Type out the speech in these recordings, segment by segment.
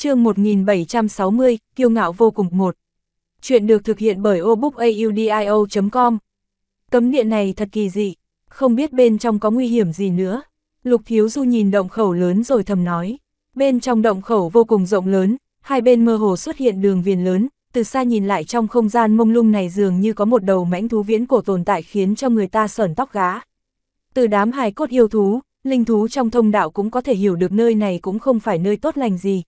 chương 1760, kiêu ngạo vô cùng một. Chuyện được thực hiện bởi obookaudio.com. Cấm điện này thật kỳ dị, không biết bên trong có nguy hiểm gì nữa. Lục Thiếu Du nhìn động khẩu lớn rồi thầm nói. Bên trong động khẩu vô cùng rộng lớn, hai bên mơ hồ xuất hiện đường viền lớn, từ xa nhìn lại trong không gian mông lung này dường như có một đầu mãnh thú viễn cổ tồn tại khiến cho người ta sởn tóc gá. Từ đám hài cốt yêu thú, linh thú trong thông đạo cũng có thể hiểu được nơi này cũng không phải nơi tốt lành gì,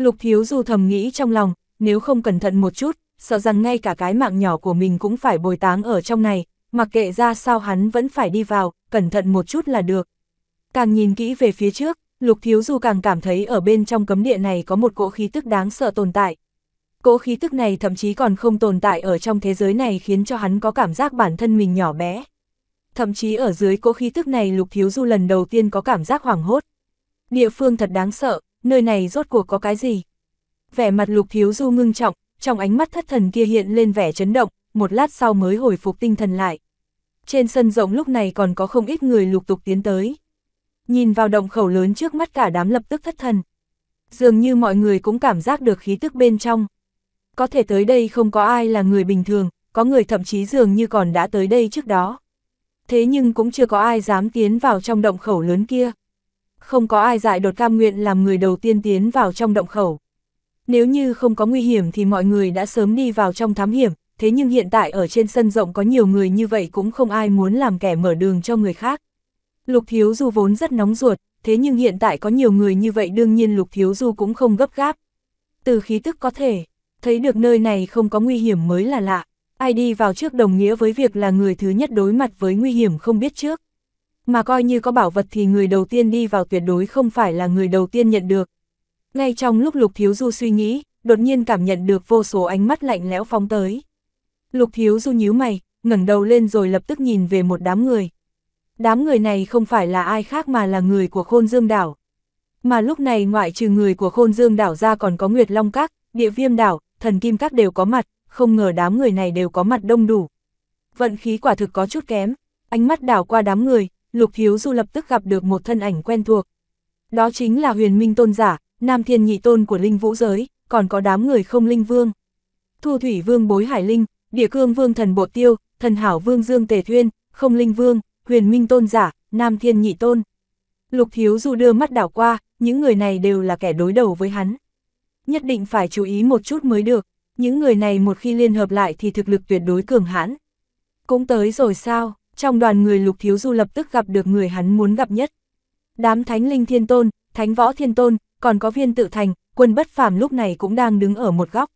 Lục Thiếu Du thầm nghĩ trong lòng, nếu không cẩn thận một chút, sợ rằng ngay cả cái mạng nhỏ của mình cũng phải bồi táng ở trong này, mặc kệ ra sao hắn vẫn phải đi vào, cẩn thận một chút là được. Càng nhìn kỹ về phía trước, Lục Thiếu Du càng cảm thấy ở bên trong cấm địa này có một cỗ khí tức đáng sợ tồn tại. Cỗ khí tức này thậm chí còn không tồn tại ở trong thế giới này khiến cho hắn có cảm giác bản thân mình nhỏ bé. Thậm chí ở dưới cỗ khí tức này Lục Thiếu Du lần đầu tiên có cảm giác hoảng hốt. Địa phương thật đáng sợ, nơi này rốt cuộc có cái gì? Vẻ mặt lục thiếu du ngưng trọng, trong ánh mắt thất thần kia hiện lên vẻ chấn động, một lát sau mới hồi phục tinh thần lại. Trên sân rộng lúc này còn có không ít người lục tục tiến tới. Nhìn vào động khẩu lớn trước mắt cả đám lập tức thất thần. Dường như mọi người cũng cảm giác được khí tức bên trong. Có thể tới đây không có ai là người bình thường, có người thậm chí dường như còn đã tới đây trước đó. Thế nhưng cũng chưa có ai dám tiến vào trong động khẩu lớn kia không có ai dại đột cam nguyện làm người đầu tiên tiến vào trong động khẩu. Nếu như không có nguy hiểm thì mọi người đã sớm đi vào trong thám hiểm, thế nhưng hiện tại ở trên sân rộng có nhiều người như vậy cũng không ai muốn làm kẻ mở đường cho người khác. Lục Thiếu Du vốn rất nóng ruột, thế nhưng hiện tại có nhiều người như vậy đương nhiên Lục Thiếu Du cũng không gấp gáp. Từ khí tức có thể, thấy được nơi này không có nguy hiểm mới là lạ, ai đi vào trước đồng nghĩa với việc là người thứ nhất đối mặt với nguy hiểm không biết trước mà coi như có bảo vật thì người đầu tiên đi vào tuyệt đối không phải là người đầu tiên nhận được. Ngay trong lúc Lục Thiếu Du suy nghĩ, đột nhiên cảm nhận được vô số ánh mắt lạnh lẽo phóng tới. Lục Thiếu Du nhíu mày, ngẩng đầu lên rồi lập tức nhìn về một đám người. Đám người này không phải là ai khác mà là người của Khôn Dương Đảo. Mà lúc này ngoại trừ người của Khôn Dương Đảo ra còn có Nguyệt Long Các, Địa Viêm Đảo, Thần Kim Các đều có mặt, không ngờ đám người này đều có mặt đông đủ. Vận khí quả thực có chút kém, ánh mắt đảo qua đám người, Lục Hiếu Du lập tức gặp được một thân ảnh quen thuộc. Đó chính là huyền minh tôn giả, nam thiên nhị tôn của linh vũ giới, còn có đám người không linh vương. Thu thủy vương bối hải linh, địa cương vương thần bộ tiêu, thần hảo vương dương tề thuyên, không linh vương, huyền minh tôn giả, nam thiên nhị tôn. Lục Hiếu Du đưa mắt đảo qua, những người này đều là kẻ đối đầu với hắn. Nhất định phải chú ý một chút mới được, những người này một khi liên hợp lại thì thực lực tuyệt đối cường hãn. Cũng tới rồi sao? trong đoàn người lục thiếu du lập tức gặp được người hắn muốn gặp nhất. Đám thánh linh thiên tôn, thánh võ thiên tôn, còn có viên tự thành, quân bất phàm lúc này cũng đang đứng ở một góc.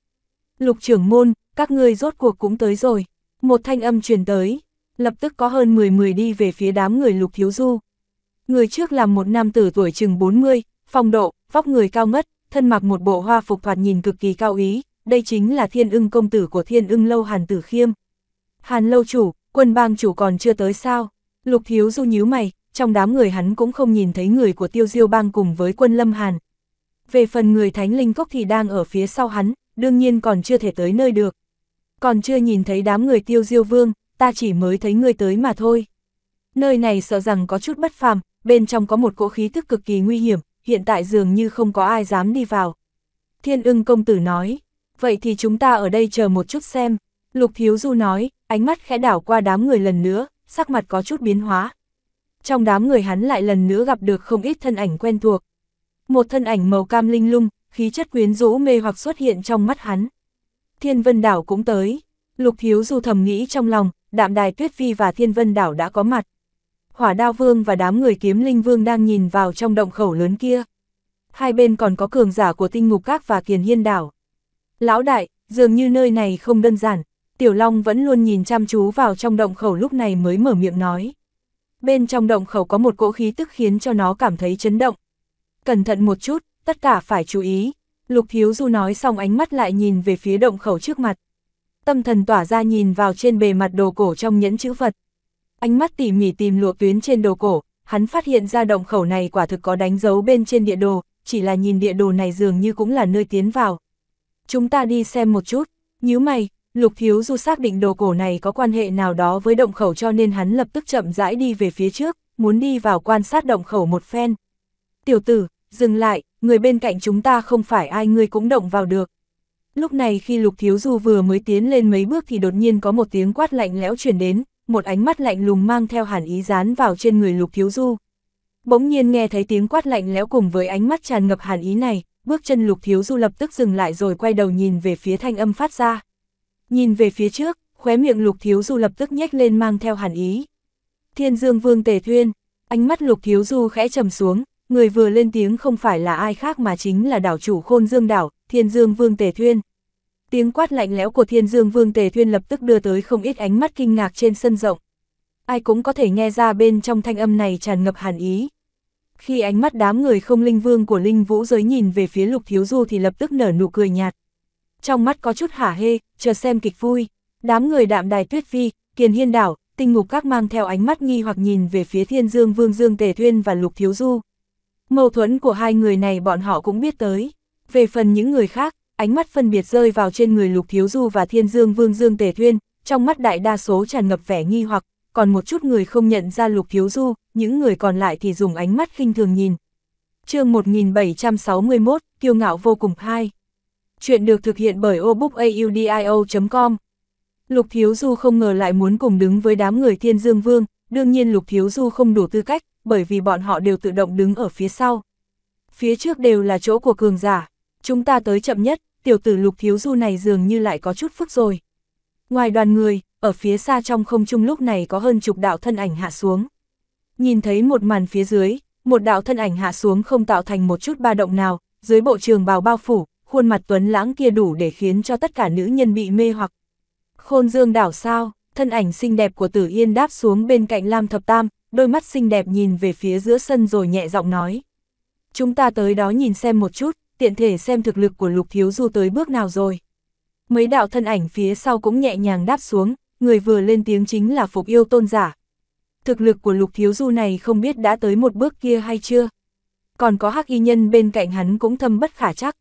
Lục trưởng môn, các ngươi rốt cuộc cũng tới rồi. Một thanh âm truyền tới, lập tức có hơn 10 người đi về phía đám người lục thiếu du. Người trước là một nam tử tuổi chừng 40, phong độ, vóc người cao ngất, thân mặc một bộ hoa phục thoạt nhìn cực kỳ cao ý, đây chính là thiên ưng công tử của thiên ưng lâu Hàn Tử Khiêm. Hàn lâu chủ, quân bang chủ còn chưa tới sao? Lục Thiếu Du nhíu mày, trong đám người hắn cũng không nhìn thấy người của tiêu diêu bang cùng với quân Lâm Hàn. Về phần người Thánh Linh Cốc thì đang ở phía sau hắn, đương nhiên còn chưa thể tới nơi được. Còn chưa nhìn thấy đám người tiêu diêu vương, ta chỉ mới thấy người tới mà thôi. Nơi này sợ rằng có chút bất phàm, bên trong có một cỗ khí tức cực kỳ nguy hiểm, hiện tại dường như không có ai dám đi vào. Thiên ưng công tử nói, vậy thì chúng ta ở đây chờ một chút xem. Lục Thiếu Du nói, ánh mắt khẽ đảo qua đám người lần nữa, sắc mặt có chút biến hóa. Trong đám người hắn lại lần nữa gặp được không ít thân ảnh quen thuộc. Một thân ảnh màu cam linh lung, khí chất quyến rũ mê hoặc xuất hiện trong mắt hắn. Thiên Vân Đảo cũng tới, Lục Hiếu dù thầm nghĩ trong lòng, đạm đài Tuyết Phi và Thiên Vân Đảo đã có mặt. Hỏa Đao Vương và đám người kiếm linh vương đang nhìn vào trong động khẩu lớn kia. Hai bên còn có cường giả của tinh ngục các và kiền hiên đảo. Lão đại, dường như nơi này không đơn giản, Tiểu Long vẫn luôn nhìn chăm chú vào trong động khẩu lúc này mới mở miệng nói. Bên trong động khẩu có một cỗ khí tức khiến cho nó cảm thấy chấn động. Cẩn thận một chút, tất cả phải chú ý. Lục Hiếu Du nói xong ánh mắt lại nhìn về phía động khẩu trước mặt. Tâm thần tỏa ra nhìn vào trên bề mặt đồ cổ trong nhẫn chữ vật. Ánh mắt tỉ mỉ tìm lụa tuyến trên đồ cổ, hắn phát hiện ra động khẩu này quả thực có đánh dấu bên trên địa đồ, chỉ là nhìn địa đồ này dường như cũng là nơi tiến vào. Chúng ta đi xem một chút, nhíu mày, Lục Thiếu Du xác định đồ cổ này có quan hệ nào đó với động khẩu cho nên hắn lập tức chậm rãi đi về phía trước, muốn đi vào quan sát động khẩu một phen. Tiểu tử, dừng lại, người bên cạnh chúng ta không phải ai ngươi cũng động vào được. Lúc này khi Lục Thiếu Du vừa mới tiến lên mấy bước thì đột nhiên có một tiếng quát lạnh lẽo chuyển đến, một ánh mắt lạnh lùng mang theo hàn ý dán vào trên người Lục Thiếu Du. Bỗng nhiên nghe thấy tiếng quát lạnh lẽo cùng với ánh mắt tràn ngập hàn ý này, bước chân Lục Thiếu Du lập tức dừng lại rồi quay đầu nhìn về phía thanh âm phát ra. Nhìn về phía trước, khóe miệng lục thiếu du lập tức nhếch lên mang theo hàn ý. Thiên dương vương tề thuyên, ánh mắt lục thiếu du khẽ trầm xuống, người vừa lên tiếng không phải là ai khác mà chính là đảo chủ khôn dương đảo, thiên dương vương tề thuyên. Tiếng quát lạnh lẽo của thiên dương vương tề thuyên lập tức đưa tới không ít ánh mắt kinh ngạc trên sân rộng. Ai cũng có thể nghe ra bên trong thanh âm này tràn ngập hàn ý. Khi ánh mắt đám người không linh vương của linh vũ giới nhìn về phía lục thiếu du thì lập tức nở nụ cười nhạt trong mắt có chút hả hê, chờ xem kịch vui. Đám người đạm đài tuyết phi kiền hiên đảo, tinh ngục các mang theo ánh mắt nghi hoặc nhìn về phía thiên dương vương dương tề thuyên và lục thiếu du. Mâu thuẫn của hai người này bọn họ cũng biết tới. Về phần những người khác, ánh mắt phân biệt rơi vào trên người lục thiếu du và thiên dương vương dương tề thuyên, trong mắt đại đa số tràn ngập vẻ nghi hoặc, còn một chút người không nhận ra lục thiếu du, những người còn lại thì dùng ánh mắt khinh thường nhìn. chương 1761, kiêu ngạo vô cùng hai chuyện được thực hiện bởi obookaudio.com. Lục Thiếu Du không ngờ lại muốn cùng đứng với đám người Thiên Dương Vương, đương nhiên Lục Thiếu Du không đủ tư cách, bởi vì bọn họ đều tự động đứng ở phía sau. Phía trước đều là chỗ của cường giả, chúng ta tới chậm nhất, tiểu tử Lục Thiếu Du này dường như lại có chút phức rồi. Ngoài đoàn người, ở phía xa trong không trung lúc này có hơn chục đạo thân ảnh hạ xuống. Nhìn thấy một màn phía dưới, một đạo thân ảnh hạ xuống không tạo thành một chút ba động nào, dưới bộ trường bào bao phủ, khuôn mặt tuấn lãng kia đủ để khiến cho tất cả nữ nhân bị mê hoặc. Khôn dương đảo sao, thân ảnh xinh đẹp của Tử Yên đáp xuống bên cạnh Lam Thập Tam, đôi mắt xinh đẹp nhìn về phía giữa sân rồi nhẹ giọng nói. Chúng ta tới đó nhìn xem một chút, tiện thể xem thực lực của Lục Thiếu Du tới bước nào rồi. Mấy đạo thân ảnh phía sau cũng nhẹ nhàng đáp xuống, người vừa lên tiếng chính là Phục Yêu Tôn Giả. Thực lực của Lục Thiếu Du này không biết đã tới một bước kia hay chưa. Còn có hắc y nhân bên cạnh hắn cũng thâm bất khả chắc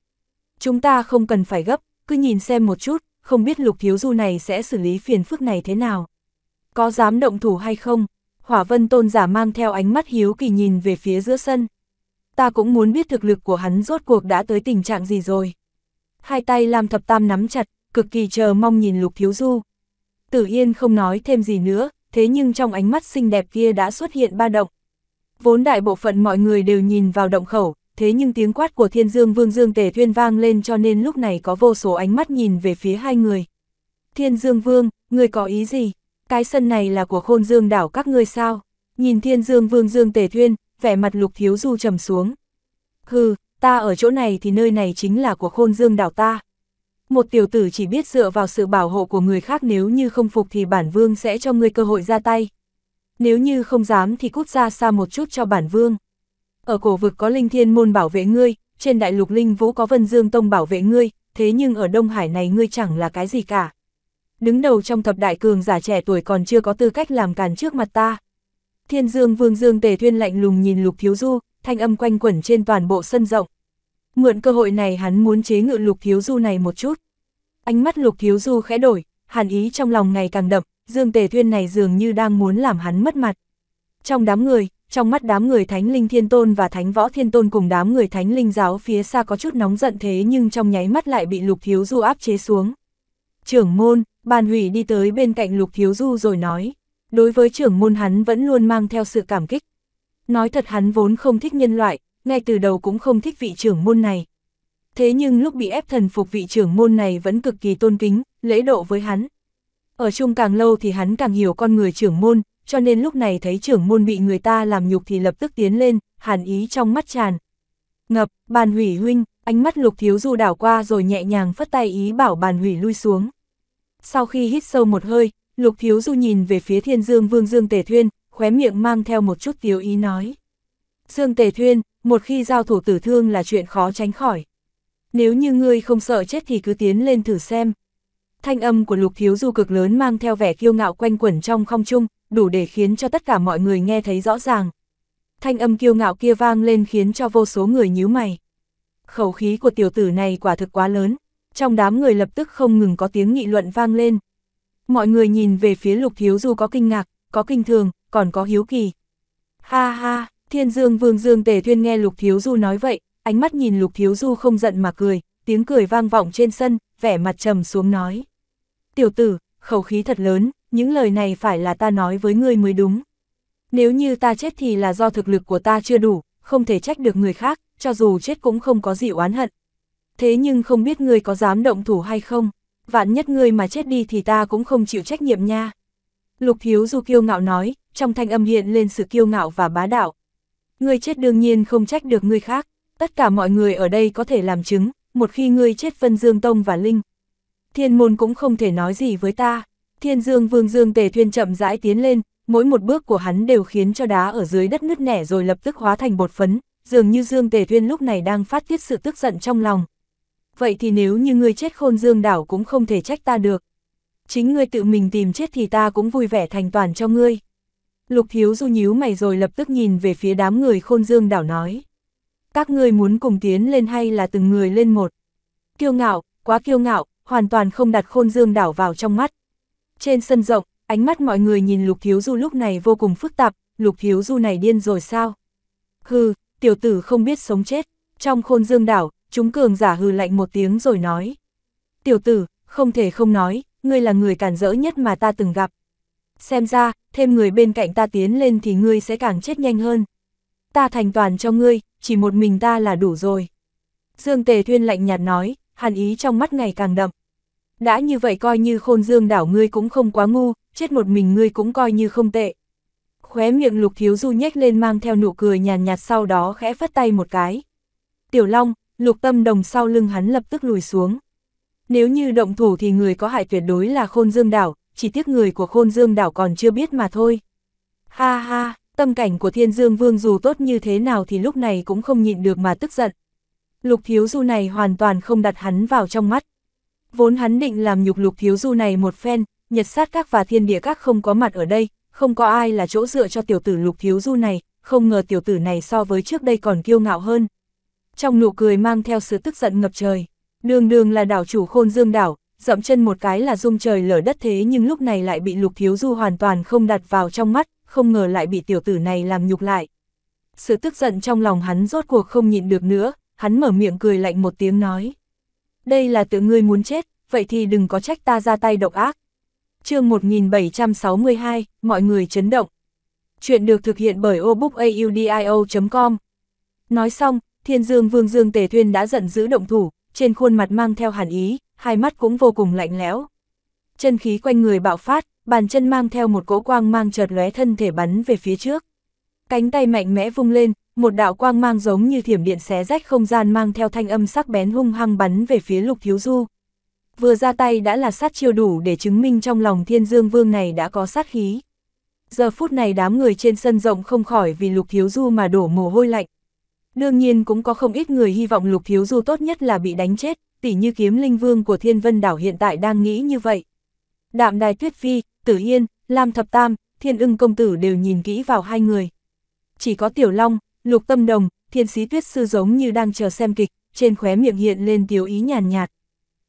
chúng ta không cần phải gấp, cứ nhìn xem một chút, không biết lục thiếu du này sẽ xử lý phiền phức này thế nào. Có dám động thủ hay không? Hỏa vân tôn giả mang theo ánh mắt hiếu kỳ nhìn về phía giữa sân. Ta cũng muốn biết thực lực của hắn rốt cuộc đã tới tình trạng gì rồi. Hai tay Lam Thập Tam nắm chặt, cực kỳ chờ mong nhìn lục thiếu du. Tử Yên không nói thêm gì nữa, thế nhưng trong ánh mắt xinh đẹp kia đã xuất hiện ba động. Vốn đại bộ phận mọi người đều nhìn vào động khẩu, thế nhưng tiếng quát của Thiên Dương Vương Dương Tề Thuyên vang lên cho nên lúc này có vô số ánh mắt nhìn về phía hai người. Thiên Dương Vương, người có ý gì? Cái sân này là của khôn dương đảo các ngươi sao? Nhìn Thiên Dương Vương Dương Tề Thuyên, vẻ mặt lục thiếu du trầm xuống. Hừ, ta ở chỗ này thì nơi này chính là của khôn dương đảo ta. Một tiểu tử chỉ biết dựa vào sự bảo hộ của người khác nếu như không phục thì bản vương sẽ cho ngươi cơ hội ra tay. Nếu như không dám thì cút ra xa một chút cho bản vương ở cổ vực có linh thiên môn bảo vệ ngươi, trên đại lục linh vũ có vân dương tông bảo vệ ngươi, thế nhưng ở Đông Hải này ngươi chẳng là cái gì cả. Đứng đầu trong thập đại cường giả trẻ tuổi còn chưa có tư cách làm càn trước mặt ta. Thiên Dương Vương Dương Tề Thuyên lạnh lùng nhìn Lục Thiếu Du, thanh âm quanh quẩn trên toàn bộ sân rộng. Mượn cơ hội này hắn muốn chế ngự Lục Thiếu Du này một chút. Ánh mắt Lục Thiếu Du khẽ đổi, hàn ý trong lòng ngày càng đậm, Dương Tề Thuyên này dường như đang muốn làm hắn mất mặt. Trong đám người, trong mắt đám người Thánh Linh Thiên Tôn và Thánh Võ Thiên Tôn cùng đám người Thánh Linh Giáo phía xa có chút nóng giận thế nhưng trong nháy mắt lại bị Lục Thiếu Du áp chế xuống. Trưởng môn, bàn hủy đi tới bên cạnh Lục Thiếu Du rồi nói, đối với trưởng môn hắn vẫn luôn mang theo sự cảm kích. Nói thật hắn vốn không thích nhân loại, ngay từ đầu cũng không thích vị trưởng môn này. Thế nhưng lúc bị ép thần phục vị trưởng môn này vẫn cực kỳ tôn kính, lễ độ với hắn. Ở chung càng lâu thì hắn càng hiểu con người trưởng môn, cho nên lúc này thấy trưởng môn bị người ta làm nhục thì lập tức tiến lên, hàn ý trong mắt tràn. Ngập, bàn hủy huynh, ánh mắt lục thiếu du đảo qua rồi nhẹ nhàng phất tay ý bảo bàn hủy lui xuống. Sau khi hít sâu một hơi, lục thiếu du nhìn về phía thiên dương vương Dương Tề Thuyên, khóe miệng mang theo một chút tiếu ý nói. Dương Tề Thuyên, một khi giao thủ tử thương là chuyện khó tránh khỏi. Nếu như ngươi không sợ chết thì cứ tiến lên thử xem. Thanh âm của lục thiếu du cực lớn mang theo vẻ kiêu ngạo quanh quẩn trong không trung, đủ để khiến cho tất cả mọi người nghe thấy rõ ràng. Thanh âm kiêu ngạo kia vang lên khiến cho vô số người nhíu mày. Khẩu khí của tiểu tử này quả thực quá lớn, trong đám người lập tức không ngừng có tiếng nghị luận vang lên. Mọi người nhìn về phía lục thiếu du có kinh ngạc, có kinh thường, còn có hiếu kỳ. Ha ha, thiên dương vương dương tề thuyên nghe lục thiếu du nói vậy, ánh mắt nhìn lục thiếu du không giận mà cười, tiếng cười vang vọng trên sân, vẻ mặt trầm xuống nói. Tiểu tử, khẩu khí thật lớn, những lời này phải là ta nói với ngươi mới đúng. Nếu như ta chết thì là do thực lực của ta chưa đủ, không thể trách được người khác, cho dù chết cũng không có gì oán hận. Thế nhưng không biết ngươi có dám động thủ hay không, vạn nhất ngươi mà chết đi thì ta cũng không chịu trách nhiệm nha. Lục Thiếu Du kiêu ngạo nói, trong thanh âm hiện lên sự kiêu ngạo và bá đạo. Ngươi chết đương nhiên không trách được ngươi khác, tất cả mọi người ở đây có thể làm chứng, một khi ngươi chết Vân Dương Tông và Linh. Thiên môn cũng không thể nói gì với ta. Thiên Dương Vương Dương Tề Thuyên chậm rãi tiến lên, mỗi một bước của hắn đều khiến cho đá ở dưới đất nứt nẻ rồi lập tức hóa thành bột phấn, dường như Dương Tề Thuyên lúc này đang phát tiết sự tức giận trong lòng. Vậy thì nếu như ngươi chết khôn Dương đảo cũng không thể trách ta được. Chính ngươi tự mình tìm chết thì ta cũng vui vẻ thành toàn cho ngươi. Lục Thiếu Du nhíu mày rồi lập tức nhìn về phía đám người khôn Dương đảo nói. Các ngươi muốn cùng tiến lên hay là từng người lên một? Kiêu ngạo, quá kiêu ngạo, hoàn toàn không đặt khôn Dương đảo vào trong mắt. Trên sân rộng, ánh mắt mọi người nhìn Lục Thiếu Du lúc này vô cùng phức tạp, Lục Thiếu Du này điên rồi sao? Hừ, tiểu tử không biết sống chết. Trong khôn dương đảo, chúng cường giả hừ lạnh một tiếng rồi nói. Tiểu tử, không thể không nói, ngươi là người cản rỡ nhất mà ta từng gặp. Xem ra, thêm người bên cạnh ta tiến lên thì ngươi sẽ càng chết nhanh hơn. Ta thành toàn cho ngươi, chỉ một mình ta là đủ rồi. Dương Tề Thuyên lạnh nhạt nói, hàn ý trong mắt ngày càng đậm đã như vậy coi như khôn dương đảo ngươi cũng không quá ngu, chết một mình ngươi cũng coi như không tệ. Khóe miệng lục thiếu du nhếch lên mang theo nụ cười nhàn nhạt, nhạt sau đó khẽ phất tay một cái. Tiểu Long, lục tâm đồng sau lưng hắn lập tức lùi xuống. Nếu như động thủ thì người có hại tuyệt đối là khôn dương đảo, chỉ tiếc người của khôn dương đảo còn chưa biết mà thôi. Ha ha, tâm cảnh của thiên dương vương dù tốt như thế nào thì lúc này cũng không nhịn được mà tức giận. Lục thiếu du này hoàn toàn không đặt hắn vào trong mắt. Vốn hắn định làm nhục lục thiếu du này một phen, nhật sát các và thiên địa các không có mặt ở đây, không có ai là chỗ dựa cho tiểu tử lục thiếu du này, không ngờ tiểu tử này so với trước đây còn kiêu ngạo hơn. Trong nụ cười mang theo sự tức giận ngập trời, đường đường là đảo chủ khôn dương đảo, dậm chân một cái là dung trời lở đất thế nhưng lúc này lại bị lục thiếu du hoàn toàn không đặt vào trong mắt, không ngờ lại bị tiểu tử này làm nhục lại. Sự tức giận trong lòng hắn rốt cuộc không nhịn được nữa, hắn mở miệng cười lạnh một tiếng nói đây là tự ngươi muốn chết, vậy thì đừng có trách ta ra tay độc ác. chương 1762, mọi người chấn động. Chuyện được thực hiện bởi obookaudio.com Nói xong, Thiên Dương Vương Dương Tề Thuyên đã giận dữ động thủ, trên khuôn mặt mang theo hàn ý, hai mắt cũng vô cùng lạnh lẽo. Chân khí quanh người bạo phát, bàn chân mang theo một cỗ quang mang chợt lóe thân thể bắn về phía trước. Cánh tay mạnh mẽ vung lên, một đạo quang mang giống như thiểm điện xé rách không gian mang theo thanh âm sắc bén hung hăng bắn về phía Lục Thiếu Du. Vừa ra tay đã là sát chiêu đủ để chứng minh trong lòng Thiên Dương Vương này đã có sát khí. Giờ phút này đám người trên sân rộng không khỏi vì Lục Thiếu Du mà đổ mồ hôi lạnh. Đương nhiên cũng có không ít người hy vọng Lục Thiếu Du tốt nhất là bị đánh chết, tỉ như kiếm linh vương của Thiên Vân Đảo hiện tại đang nghĩ như vậy. Đạm Đài Tuyết Phi, Tử Yên, Lam Thập Tam, Thiên ưng công tử đều nhìn kỹ vào hai người. Chỉ có Tiểu Long, Lục Tâm Đồng, thiên sĩ tuyết sư giống như đang chờ xem kịch, trên khóe miệng hiện lên tiểu ý nhàn nhạt, nhạt.